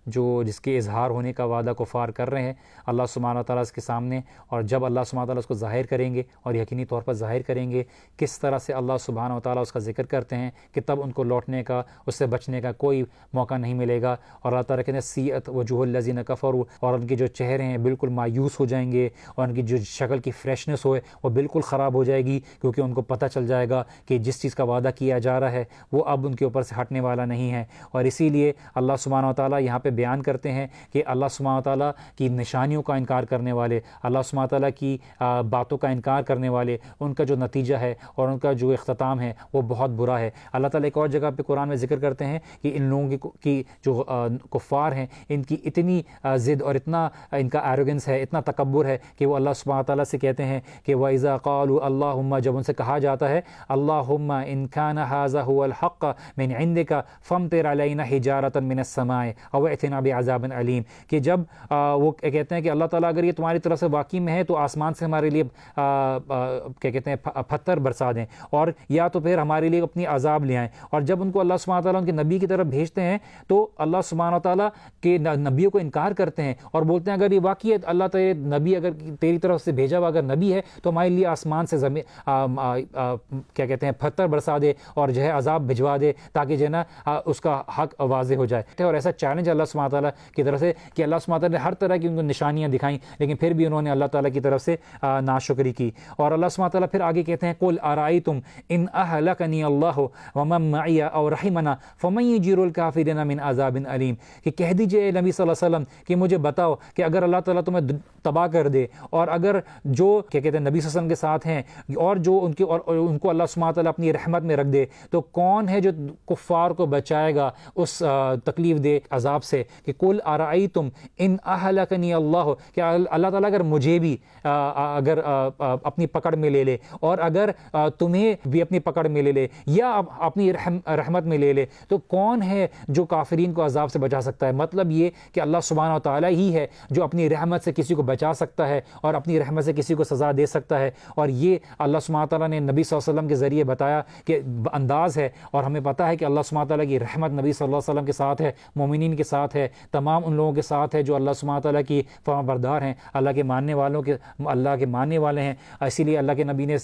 [SPEAKER 2] جو جس کے اظہار ہونے کا وعدہ کفار کر رہے ہیں اللہ سبحانہ اللہ تعالیٰ کے سامنے اور جب اللہ سبحانہ تعالیٰ اس کو ظاہر کریں گے اور یقینی طور پر ظاہر کریں گے کس طرح سے اللہ سبحانہ و تعالیٰ اس کا ذکر کرتے ہیں کہ تب ان کو لوٹنے کا اس سے بچنے کا کوئی موقع نہیں ملے گا اور اللہ تعالیٰ کہتے ہیں سیت الزین کفر اور ان کے جو چہرے ہیں بالکل مایوس ہو جائیں گے اور ان کی جو شکل کی فریشنس ہوئے وہ بالکل خراب ہو جائے گی کیونکہ ان کو پتہ چل جائے گا کہ جس چیز کا وعدہ کیا جا رہا ہے وہ اب ان کے اوپر سے ہٹنے والا نہیں ہے اور اسی لیے اللہ سبحانہ و تعالیٰ یہاں پہ پہ بیان کرتے ہیں کہ اللہ سما تعالیٰ کی نشانیوں کا انکار کرنے والے اللہ تعالیٰ کی باتوں کا انکار کرنے والے ان کا جو نتیجہ ہے اور ان کا جو اختتام ہے وہ بہت برا ہے اللہ تعالیٰ ایک اور جگہ پہ قرآن میں ذکر کرتے ہیں کہ ان لوگوں کی جو کفار ہیں ان کی اتنی ضد اور اتنا ان کا ایروگنس ہے اتنا تکبر ہے کہ وہ اللہ سبحانہ تعالیٰ سے کہتے ہیں کہ عزا قال اللہ جب ان سے کہا جاتا ہے اللہ ان خان حاضہ الحق من عند کا فم تیرا ہجارت من السماء او ناب عذاب علیم کہ جب وہ کہتے ہیں کہ اللہ تعالیٰ اگر یہ تمہاری طرف سے واقعی میں ہے تو آسمان سے ہمارے لیے کیا کہتے ہیں پتھر برسا دیں اور یا تو پھر ہمارے لیے اپنی عذاب لے آئیں اور جب ان کو اللہ سبحانہ تعالیٰ ان کے نبی کی طرف بھیجتے ہیں تو اللہ سبحانہ تعالیٰ کے نبیوں کو انکار کرتے ہیں اور بولتے ہیں اگر یہ واقعی ہے اللہ تعالیٰ نبی اگر تیری طرف سے بھیجا ہوا اگر نبی ہے تو ہمارے لیے آسمان سے کیا کہتے ہیں پتھر برسا دے اور جو ہے عذاب بھجوا دے تاکہ جو ہے نا اس کا حق واضح ہو جائے اور ایسا چیلنج اللہ سما تعالیٰ کی طرف سے کہ اللہ تعالیٰ نے ہر طرح کی ان کو نشانیاں دکھائیں لیکن پھر بھی انہوں نے اللہ تعالیٰ کی طرف سے ناشکری کی اور اللہ تعالیٰ پھر آگے کہتے ہیں کل آرائی تم ان اہلکنی اللہ اور رحمنا فمئی جیر من عذاب علیم کہ کہہ دیجئے نبی صلی اللہ علیہ وسلم کہ مجھے بتاؤ کہ اگر اللہ تعالیٰ تمہیں تباہ کر دے اور اگر جو کیا کہتے ہیں نبی صلی اللہ علیہ وسلم کے ساتھ ہیں اور جو ان کی ان کو اللہ تعالیٰ اپنی رحمت میں رکھ دے تو کون ہے جو کفار کو بچائے گا اس تکلیف دے عذاب سے کہ کل آرائی تم اللہ تعالیٰ اگر اگر مجھے بھی اپنی پکڑ میں لے لے اور اگر تمہیں بھی اپنی پکڑ میں لے لے یا اپنی رحمت میں لے لے تو کون ہے جو کافرین کو عذاب سے بچا سکتا ہے مطلب یہ کہ اللہ سبحانہ و تعالیٰ ہی ہے جو اپنی رحمت سے کسی کو بچا سکتا ہے اور اپنی رحمت سے کسی کو سزا دے سکتا ہے اور یہ اللہ سبحانہ وتعالی نے نبی صلی اللہ علیہ وسلم کے ذریعے بتایا کہ انداز ہے اور ہمیں پتا ہے کہ اللہ سبحانہ وتعالی کی رحمت نبی صلی اللہ علیہ وسلم کے ساتھ ہے مومنین کے ساتھ ساتھ ہے تمام ان لوگوں کے ساتھ ہے جو اللہ کی فرما بردار ہیں اللہ کے ماننے والوں کے اللہ کے ماننے والے ہیں اسی لیے اللہ کے نبی نے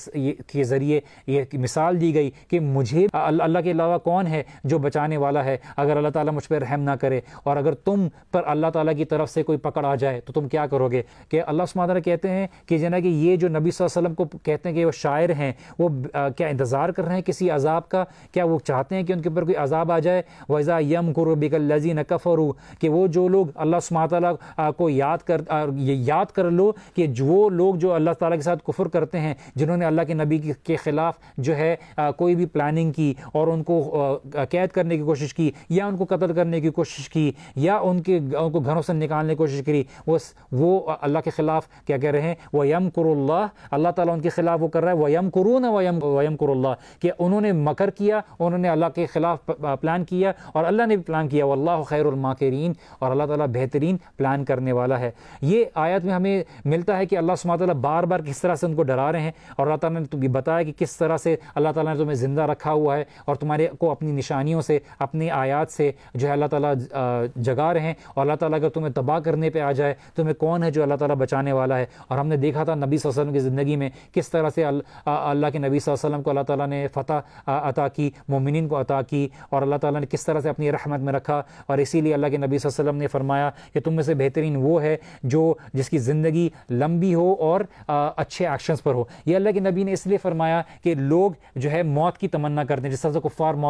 [SPEAKER 2] کے ذریعے یہ مثال دی گئی کہ مجھے اللہ کے علاوہ کون ہے جو بچانے والا ہے اگر اللہ تعالیٰ مجھ پہ رحم نہ کرے اور اگر تم پر اللہ تعالیٰ کی طرف سے کوئی پکڑ آ جائے تو تم کیا کرو گے کہ اللہ تعالیٰ کہتے ہیں کہ کہ یہ جو نبی صلی اللہ علیہ وسلم کو کہتے ہیں کہ وہ شاعر ہیں وہ کیا انتظار کر رہے ہیں کسی عذاب کا کیا وہ چاہتے ہیں کہ ان کے اوپر کوئی عذاب آ جائے وضا یم کرو بیک لذی نفرو کہ وہ جو لوگ اللہ سما تعالیٰ کو یاد کر یہ یاد کر لو کہ وہ لوگ جو اللہ تعالیٰ کے ساتھ کفر کرتے ہیں جنہوں نے اللہ کے نبی کے خلاف جو ہے کوئی بھی پلاننگ کی اور ان کو قید کرنے کی کوشش کی یا ان کو قتل کرنے کی کوشش کی یا ان کے ان کو گھروں سے نکالنے کی کوشش کری وہ اللہ کے خلاف کیا کہہ رہے ہیں وہ یم کر اللہ تعالیٰ ان کے خلاف وہ کر رہا ہے ویم قرون کر اللہ کہ انہوں نے مکر کیا انہوں نے اللہ کے خلاف پلان کیا اور اللہ نے بھی پلان کیا وہ اللہ خیر الما کے بہترین اور اللہ تعالیٰ بہترین پلان کرنے والا ہے یہ آیت میں ہمیں ملتا ہے کہ اللہ تعالیٰ بار بار کس طرح سے ان کو ڈرا رہے ہیں اور اللہ تعالیٰ نے بتایا کہ کس طرح سے اللہ تعالیٰ نے تمہیں زندہ رکھا ہوا ہے اور تمہارے کو اپنی نشانیوں سے اپنی آیات سے جو ہے اللہ تعالیٰ جگا رہے ہیں اور اللہ تعالیٰ اگر تمہیں تباہ کرنے پہ آ جائے تمہیں کون ہے جو اللہ تعالیٰ بچانے والا ہے اور ہم نے دیکھا تھا نبی وسلم کی زندگی میں کس طرح سے اللہ کے نبی علیہ وسلم کو اللہ تعالیٰ نے فتح عطا کی مومنین کو عطا کی اور اللہ تعالیٰ نے کس طرح سے اپنی رحمت میں رکھا اور اسی لیے اللہ کے کہ نبی صلی اللہ علیہ وسلم نے فرمایا کہ تم میں سے بہترین وہ ہے جو جس کی زندگی لمبی ہو اور اچھے ایکشنز پر ہو یہ اللہ کے نبی نے اس لیے فرمایا کہ لوگ جو ہے موت کی تمنا کرتے ہیں جس طرح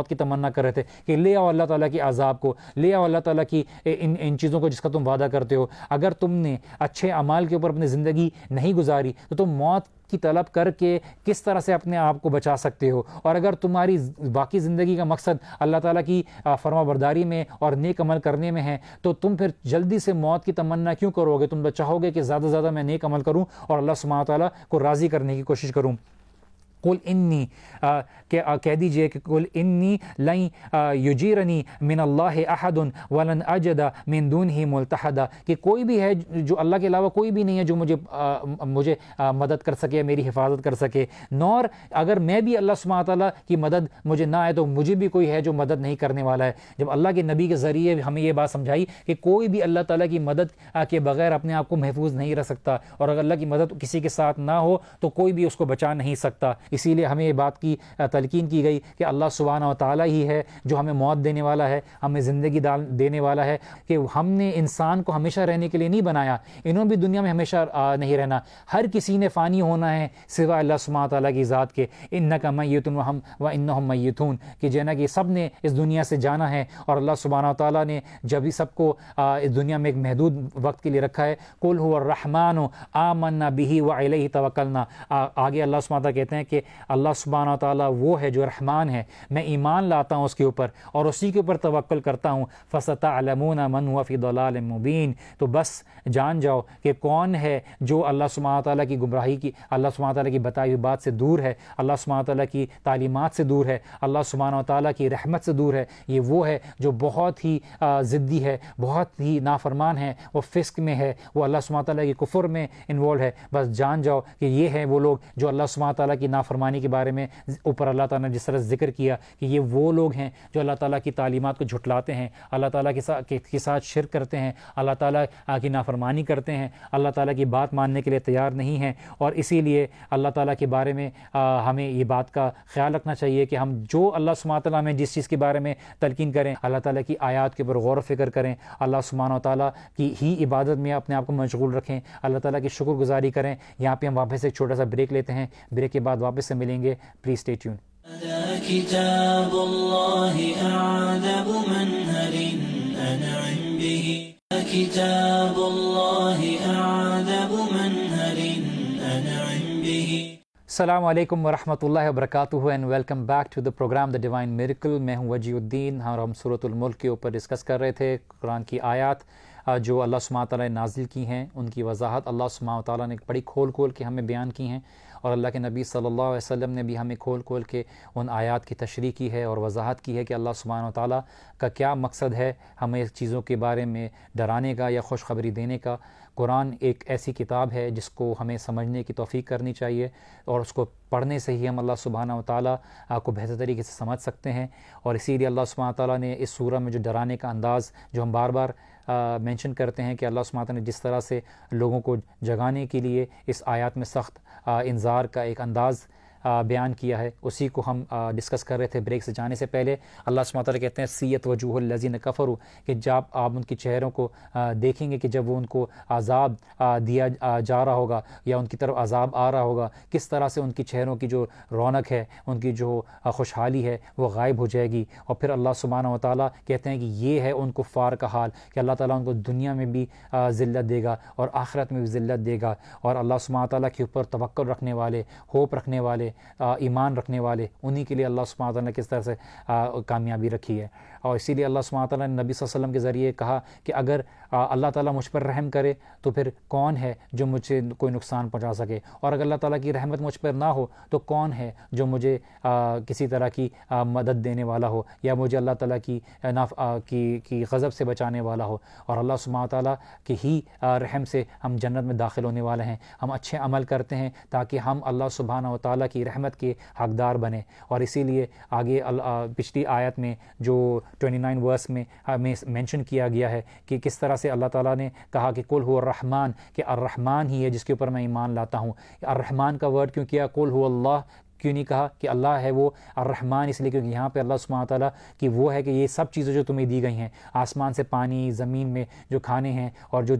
[SPEAKER 2] سے تمنا کر رہے تھے کہ لے اللہ تعالیٰ کے عذاب کو لے اللہ تعالیٰ کی ان چیزوں کو جس کا تم وعدہ کرتے ہو اگر تم نے اچھے اعمال کے اوپر اپنی زندگی نہیں گزاری تو تم موت کی طلب کر کے کس طرح سے اپنے آپ کو بچا سکتے ہو اور اگر تمہاری باقی زندگی کا مقصد اللہ تعالیٰ کی فرما برداری میں اور نیک عمل کرنے میں ہے تو تم پھر جلدی سے موت کی تمنا کیوں کرو گے تم چاہو گے کہ زیادہ سے زیادہ میں نیک عمل کروں اور اللہ سما تعالیٰ کو راضی کرنے کی کوشش کروں قل انی کہہ دیجئے کہ قل انی یجیرنی من اللہ احد ولن اجد من دون ہی ملتحدہ کوئی بھی ہے جو اللہ کے علاوہ کوئی بھی نہیں ہے جو مجھے مجھے مدد کر سکے میری حفاظت کر سکے نور اگر میں بھی اللہ سما تعالیٰ کی مدد مجھے نہ آئے تو مجھے بھی کوئی ہے جو مدد نہیں کرنے والا ہے جب اللہ کے نبی کے ذریعے ہمیں یہ بات سمجھائی کہ کوئی بھی اللہ تعالیٰ کی مدد کے بغیر اپنے آپ کو محفوظ نہیں رہ سکتا اور اگر اللہ کی مدد کسی کے ساتھ نہ ہو تو کوئی بھی اس کو بچا نہیں سکتا اسی لیے ہمیں یہ بات کی تلقین کی گئی کہ اللہ سبحانہ و تعالیٰ ہی ہے جو ہمیں موت دینے والا ہے ہمیں زندگی دینے والا ہے کہ ہم نے انسان کو ہمیشہ رہنے کے لیے نہیں بنایا انہوں بھی دنیا میں ہمیشہ نہیں رہنا ہر کسی نے فانی ہونا ہے سوا اللہ سبحانہ تعالیٰ کی ذات کے ان کا متھون و ہم و انیتھون کہ جینا کہ سب نے اس دنیا سے جانا ہے اور اللہ سبحانہ و تعالیٰ نے ہی سب کو اس دنیا میں ایک محدود وقت کے لیے رکھا ہے کل ہو و رحمان ہو آمن بیہی و علیہ توکلنا آگے اللہ سبحانہ تعالیٰ کہتے ہیں کہ کہ اللہ سبحانہ و تعالیٰ وہ ہے جو رحمان ہے میں ایمان لاتا ہوں اس کے اوپر اور اسی کے اوپر توقل کرتا ہوں دَلَالِ مُبِينَ تو بس جان جاؤ کہ کون ہے جو اللہ سبحانہ تعالیٰ کی گمراہی کی اللہ سبحانہ تعالیٰ کی بتائی بات سے دور ہے اللہ سبحانہ تعالیٰ کی تعلیمات سے دور ہے اللہ سبحانہ و تعالیٰ کی رحمت سے دور ہے یہ وہ ہے جو بہت ہی ضدی ہے بہت ہی نافرمان ہے وہ فسق میں ہے وہ اللہ سبحانہ تعالیٰ کی کفر میں انوالو ہے بس جان جاؤ کہ یہ ہیں وہ لوگ جو اللہ سبحانہ تعالیٰ کی نافرمان نافرمانی کے بارے میں اوپر اللہ تعالیٰ نے جس طرح ذکر کیا کہ یہ وہ لوگ ہیں جو اللہ تعالیٰ کی تعلیمات کو جھٹلاتے ہیں اللہ تعالیٰ کے ساتھ شرک کرتے ہیں اللہ تعالیٰ کی نافرمانی کرتے ہیں اللہ تعالیٰ کی بات ماننے کے لیے تیار نہیں ہیں اور اسی لیے اللہ تعالیٰ کے بارے میں ہمیں یہ بات کا خیال رکھنا چاہیے کہ ہم جو اللہ سما تعالیٰ میں جس چیز کے بارے میں تلقین کریں اللہ تعالیٰ کی آیات کے اوپر غور و فکر کریں اللہ سمانہ و تعالیٰ کی ہی عبادت میں اپنے آپ کو مشغول رکھیں اللہ تعالیٰ کی شکر گزاری کریں یہاں پہ ہم واپس ایک چھوٹا سا بریک لیتے ہیں بریک کے بعد واپس واپس سے ملیں گے پلیز ٹیون السلام علیکم ورحمۃ اللہ وبرکاتہ and welcome back to the program the divine miracle میں ہوں وجی الدین اور ہاں، ہم صورت الملک کے اوپر ڈسکس کر رہے تھے قرآن کی آیات جو اللہ سما تعالیٰ نے نازل کی ہیں ان کی وضاحت اللہ سما تعالیٰ نے بڑی کھول کھول کے ہمیں بیان کی ہیں اور اللہ کے نبی صلی اللہ علیہ وسلم نے بھی ہمیں کھول کھول کے ان آیات کی تشریح کی ہے اور وضاحت کی ہے کہ اللہ سبحانہ و تعالیٰ کا کیا مقصد ہے ہمیں چیزوں کے بارے میں ڈرانے کا یا خوشخبری دینے کا قرآن ایک ایسی کتاب ہے جس کو ہمیں سمجھنے کی توفیق کرنی چاہیے اور اس کو پڑھنے سے ہی ہم اللہ سبحانہ تعالیٰ کو بہتر طریقے سے سمجھ سکتے ہیں اور اسی لیے اللہ سبحانہ تعالیٰ نے اس سورہ میں جو ڈرانے کا انداز جو ہم بار بار مینشن کرتے ہیں کہ اللہ سبحانہ سمعیٰ نے جس طرح سے لوگوں کو جگانے کے لیے اس آیات میں سخت انظار کا ایک انداز بیان کیا ہے اسی کو ہم ڈسکس کر رہے تھے بریک سے جانے سے پہلے اللہ سم تعالیٰ کہتے ہیں سیت وجوہ الزین کفر کہ جب آپ ان کے چہروں کو دیکھیں گے کہ جب وہ ان کو عذاب دیا جا رہا ہوگا یا ان کی طرف عذاب آ رہا ہوگا کس طرح سے ان کی چہروں کی جو رونق ہے ان کی جو خوشحالی ہے وہ غائب ہو جائے گی اور پھر اللہ و تعالیٰ کہتے ہیں کہ یہ ہے ان کو فار کا حال کہ اللہ تعالیٰ ان کو دنیا میں بھی ذلت دے گا اور آخرت میں بھی ذلت دے گا اور اللہ سبحانہ تعالیٰ کے اوپر توقع رکھنے والے ہوپ رکھنے والے ایمان رکھنے والے انہی کے لیے اللہ سماعت نے کس طرح سے کامیابی رکھی ہے اور اسی لیے اللہ سبحانہ تعالیٰ نے نبی صلی اللہ علیہ وسلم کے ذریعے کہا کہ اگر اللہ تعالیٰ مجھ پر رحم کرے تو پھر کون ہے جو مجھے کوئی نقصان پہنچا سکے اور اگر اللہ تعالیٰ کی رحمت مجھ پر نہ ہو تو کون ہے جو مجھے کسی طرح کی مدد دینے والا ہو یا مجھے اللہ تعالیٰ کی ناف کی کی غضب سے بچانے والا ہو اور اللہ سبحانہ تعالیٰ کی ہی رحم سے ہم جنت میں داخل ہونے والے ہیں ہم اچھے عمل کرتے ہیں تاکہ ہم اللہ سبحانہ و تعالیٰ کی رحمت کے حقدار بنیں اور اسی لیے آگے پچھلی آیت میں جو ٹوئنٹی نائن ورس میں ہمیں مینشن کیا گیا ہے کہ کس طرح سے اللہ تعالیٰ نے کہا کہ کل ہو الرحمن کہ الرحمان ہی ہے جس کے اوپر میں ایمان لاتا ہوں الرحمن کا ورڈ کیوں کیا کل ہو اللہ کیوں نہیں کہا کہ اللہ ہے وہ الرحمن اس لیے کیونکہ یہاں پہ اللہ سبحانہ تعالیٰ کی وہ ہے کہ یہ سب چیزیں جو تمہیں دی گئی ہیں آسمان سے پانی زمین میں جو کھانے ہیں اور جو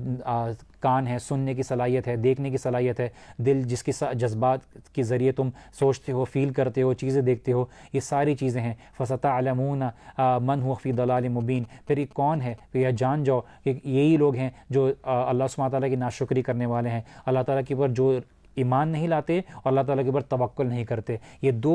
[SPEAKER 2] کان ہے سننے کی صلاحیت ہے دیکھنے کی صلاحیت ہے دل جس کی جذبات کے ذریعے تم سوچتے ہو فیل کرتے ہو چیزیں دیکھتے ہو یہ ساری چیزیں ہیں فصح علمون من دلال مبین پھر یہ کون ہے یہ جان جاؤ کہ یہی لوگ ہیں جو اللہ سبحانہ تعالیٰ کی ناشکری کرنے والے ہیں اللہ تعالیٰ کے اوپر جو ایمان نہیں لاتے اور اللہ تعالیٰ کے اوپر توقل نہیں کرتے یہ دو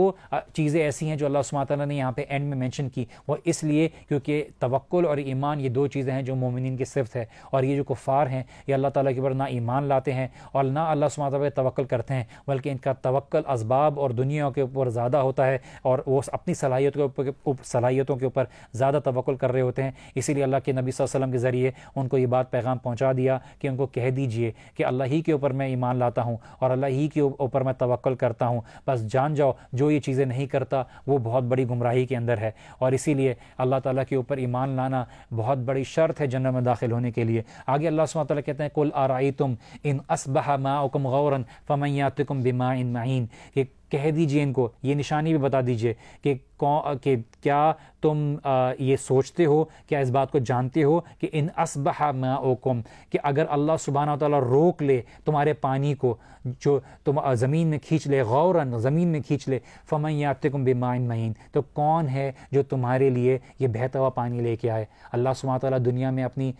[SPEAKER 2] چیزیں ایسی ہیں جو اللہ تعالیٰ نے یہاں پہ اینڈ میں مینشن کی وہ اس لیے کیونکہ توقل اور ایمان یہ دو چیزیں ہیں جو مومنین کے صفت ہے اور یہ جو کفار ہیں یہ اللہ تعالیٰ کے اوپر نہ ایمان لاتے ہیں اور نہ اللہ پہ توقل کرتے ہیں بلکہ ان کا توقل اسباب اور دنیا کے اوپر زیادہ ہوتا ہے اور وہ اپنی صلاحیت کے صلاحیتوں کے اوپر زیادہ توقل کر رہے ہوتے ہیں اسی لیے اللہ کے نبی صلی اللہ علیہ وسلم کے ذریعے ان کو یہ بات پیغام پہنچا دیا کہ ان کو کہہ دیجئے کہ اللہ ہی کے اوپر میں ایمان لاتا ہوں اور اور اللہ ہی کے اوپر میں توقل کرتا ہوں بس جان جاؤ جو یہ چیزیں نہیں کرتا وہ بہت بڑی گمراہی کے اندر ہے اور اسی لیے اللہ تعالیٰ کے اوپر ایمان لانا بہت بڑی شرط ہے جنت میں داخل ہونے کے لیے آگے اللہ سمۃع کہتے ہیں کل آرائی تم ان اسبہ بہ ما کم غور فمیات کم بما ان معین کہہ دیجئے ان کو یہ نشانی بھی بتا دیجئے کہ کہ کیا تم یہ سوچتے ہو کیا اس بات کو جانتے ہو کہ ان اسب ہے کہ اگر اللہ سبحانہ تعالیٰ روک لے تمہارے پانی کو جو تم زمین میں کھینچ لے غوراََ زمین میں کھینچ لے فمن یاتکم کم بھی معین تو کون ہے جو تمہارے لیے یہ بہتا ہوا پانی لے کے آئے اللہ سبحانہ تعالیٰ دنیا میں اپنی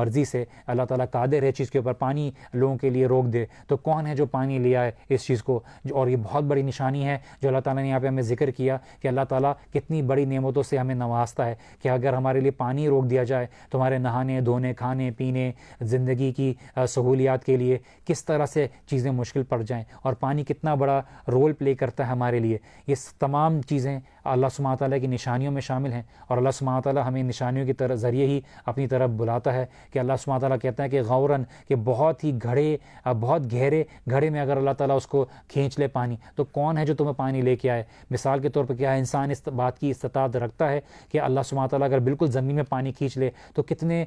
[SPEAKER 2] مرضی سے اللہ تعالیٰ قادر ہے چیز کے اوپر پانی لوگوں کے لیے روک دے تو کون ہے جو پانی لے آئے اس چیز کو اور یہ بہت بہت بڑی نشانی ہے جو اللہ تعالیٰ نے یہاں پہ ہمیں ذکر کیا کہ اللہ تعالیٰ کتنی بڑی نعمتوں سے ہمیں نوازتا ہے کہ اگر ہمارے لیے پانی روک دیا جائے تو ہمارے نہانے دھونے کھانے پینے زندگی کی سہولیات کے لیے کس طرح سے چیزیں مشکل پڑ جائیں اور پانی کتنا بڑا رول پلے کرتا ہے ہمارے لیے یہ تمام چیزیں اللہ تعالیٰ کی نشانیوں میں شامل ہیں اور اللہ تعالیٰ ہمیں نشانیوں کے ذریعے ہی اپنی طرف بلاتا ہے کہ اللہ تعالیٰ کہتا ہے کہ غوراً کہ بہت ہی گھڑے بہت گہرے گھڑے میں اگر اللہ تعالیٰ اس کو کھینچ لے پانی تو کون ہے جو تمہیں پانی لے کے آئے مثال کے طور پر کیا ہے انسان اس بات کی استطاعت رکھتا ہے کہ اللہ تعالیٰ اگر بالکل زمین میں پانی کھینچ لے تو کتنے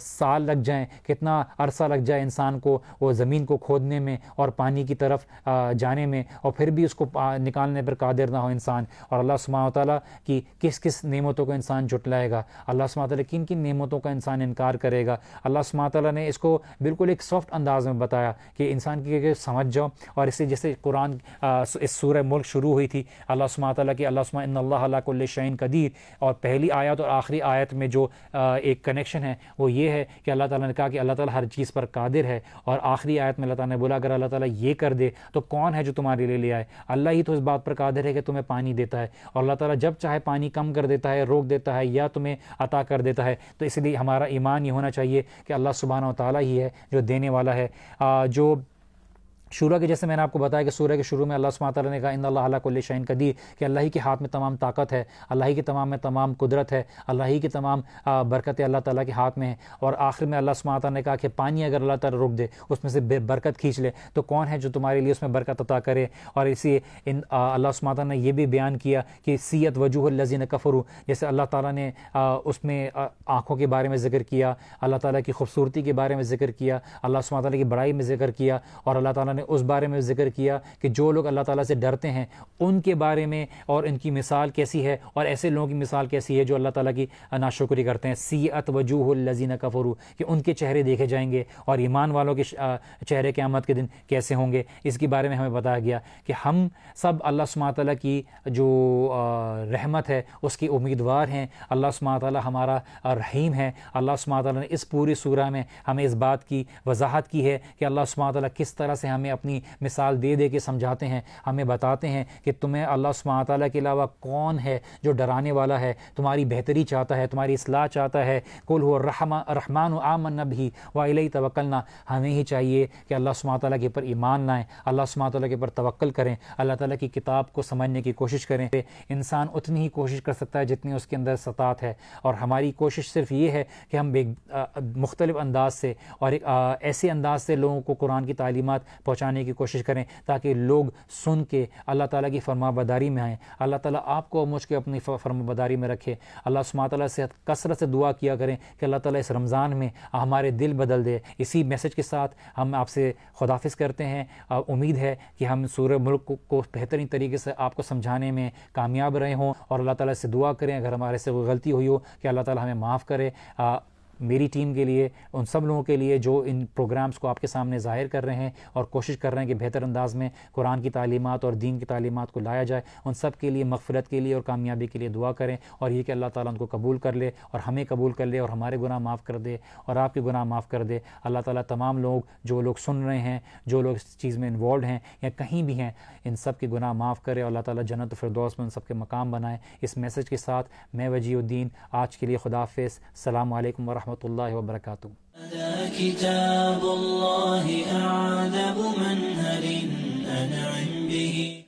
[SPEAKER 2] سال لگ جائیں کتنا عرصہ لگ جائے انسان کو وہ زمین کو کھودنے میں اور پانی کی طرف جانے میں اور پھر بھی اس کو نکالنے پر قادر نہ ہو انسان اور اللہ سبحانہ وتعالی تعالیٰ کی کس کس نعمتوں کو انسان جھٹلائے گا اللہ سبحانہ سماتعہ کن کن نعمتوں کا انسان انکار کرے گا اللہ سبحانہ وتعالی نے اس کو بالکل ایک سافٹ انداز میں بتایا کہ انسان کی سمجھ جاؤ اور اس سے جیسے قرآن اس سورہ ملک شروع ہوئی تھی اللہ سما تعالیٰ کی اللہ ان اللہ علیہ کل شعین قدیر اور پہلی آیت اور آخری آیت میں جو ایک کنیکشن ہے وہ یہ ہے کہ اللہ تعالیٰ نے کہا کہ اللہ تعالیٰ ہر چیز پر قادر ہے اور آخری آیت میں اللہ تعالیٰ نے بولا اگر اللہ تعالیٰ یہ کر دے تو کون ہے جو تمہارے لیے لے آئے اللہ ہی تو اس بات پر قادر ہے کہ تمہیں پانی دیتا ہے اور اللہ تعالیٰ جب چاہے پانی کم کر دیتا ہے روک دیتا ہے یا تمہیں عطا کر دیتا ہے تو اس لیے ہمارا ایمان یہ ہونا چاہیے کہ اللہ سبحانہ و تعالیٰ ہی ہے جو دینے والا ہے جو شرح کے جیسے میں نے آپ کو بتایا کہ سورہ کے شروع میں اللہ تعالیٰ نے کہا ان اللہ علیہ کل الشین قدیر کہ اللہ ہی کے ہاتھ میں تمام طاقت ہے اللہ ہی کے تمام میں تمام قدرت ہے اللہ ہی کی تمام برکتیں اللہ تعالیٰ کے ہاتھ میں ہیں اور آخر میں اللہ سماتہ نے کہا کہ پانی اگر اللہ تعالیٰ رک دے اس میں سے بے برکت کھینچ لے تو کون ہے جو تمہارے لیے اس میں برکت عطا کرے اور اسی ان اللہ سمعہ نے یہ بھی بیان کیا کہ سیت وجوہ الزین کفرو جیسے اللہ تعالیٰ نے اس میں آنکھوں کے بارے میں ذکر کیا اللہ تعالیٰ کی خوبصورتی کے بارے میں ذکر کیا اللہ تعالیٰ کی بڑائی میں ذکر کیا اور اللہ تعالیٰ نے اس بارے میں ذکر کیا کہ جو لوگ اللہ تعالیٰ سے ڈرتے ہیں ان کے بارے میں اور ان کی مثال کیسی ہے اور ایسے لوگوں کی مثال کیسی ہے جو اللہ تعالیٰ کی ناشکری کرتے ہیں سیعت وجوہ الزین کفرو کہ ان کے چہرے دیکھے جائیں گے اور ایمان والوں کے چہرے قیامت کے دن کیسے ہوں گے اس کے بارے میں ہمیں بتایا گیا کہ ہم سب اللہ تعالیٰ کی جو رحمت ہے اس کی امیدوار ہیں اللہ سما تعالیٰ ہمارا رحیم ہے اللہ تعالیٰ نے اس پوری سورہ میں ہمیں اس بات کی وضاحت کی ہے کہ اللہ تعالیٰ کس طرح سے ہمیں اپنی مثال دے دے کے سمجھاتے ہیں ہمیں بتاتے ہیں کہ تمہیں اللہ سبحانہ تعالیٰ کے علاوہ کون ہے جو ڈرانے والا ہے تمہاری بہتری چاہتا ہے تمہاری اصلاح چاہتا ہے ہو رحمان و آمن بھی علیہ توکلنا ہمیں ہی چاہیے کہ اللہ سبحانہ تعالیٰ کے اوپر ایمان لائیں اللہ سبحانہ تعالیٰ کے اوپر توقل کریں اللہ تعالیٰ کی کتاب کو سمجھنے کی کوشش کریں انسان اتنی ہی کوشش کر سکتا ہے جتنی اس کے اندر سطات ہے اور ہماری کوشش صرف یہ ہے کہ ہم مختلف انداز سے اور ایسے انداز سے لوگوں کو قرآن کی تعلیمات پہنچانے کی کوشش کریں تاکہ لوگ سن کے اللہ تعالیٰ کی فرما بداری میں آئیں اللہ تعالیٰ آپ کو مجھ کے اپنی فرما بداری میں رکھے اللہ تعالیٰ سے کثرت سے دعا کیا کریں کہ اللہ تعالیٰ اس رمضان میں ہمارے دل بدل دے اسی میسج کے ساتھ ہم آپ سے خدافظ کرتے ہیں امید ہے کہ ہم سورہ ملک کو بہترین طریقے سے آپ کو سمجھانے میں کامیاب رہے ہوں اور اللہ تعالیٰ سے دعا کریں اگر ہمارے سے کوئی غلطی ہوئی ہو کہ اللہ تعالیٰ ہمیں معاف کرے میری ٹیم کے لیے ان سب لوگوں کے لیے جو ان پروگرامز کو آپ کے سامنے ظاہر کر رہے ہیں اور کوشش کر رہے ہیں کہ بہتر انداز میں قرآن کی تعلیمات اور دین کی تعلیمات کو لایا جائے ان سب کے لیے مغفرت کے لیے اور کامیابی کے لیے دعا کریں اور یہ کہ اللہ تعالیٰ ان کو قبول کر لے اور ہمیں قبول کر لے اور ہمارے گناہ معاف کر دے اور آپ کے گناہ معاف کر دے اللہ تعالیٰ تمام لوگ جو لوگ سن رہے ہیں جو لوگ اس چیز میں انوالوڈ ہیں یا کہیں بھی ہیں ان سب کے گناہ معاف کرے اور اللہ تعالیٰ جنت و فردوس میں ان سب کے مقام بنائیں اس میسج کے ساتھ میں وجی الدین آج کے لیے خدا حافظ السلام علیکم ورحمۃ ورحمة الله وبركاته
[SPEAKER 1] هذا كتاب الله أعذب منهل أنعم به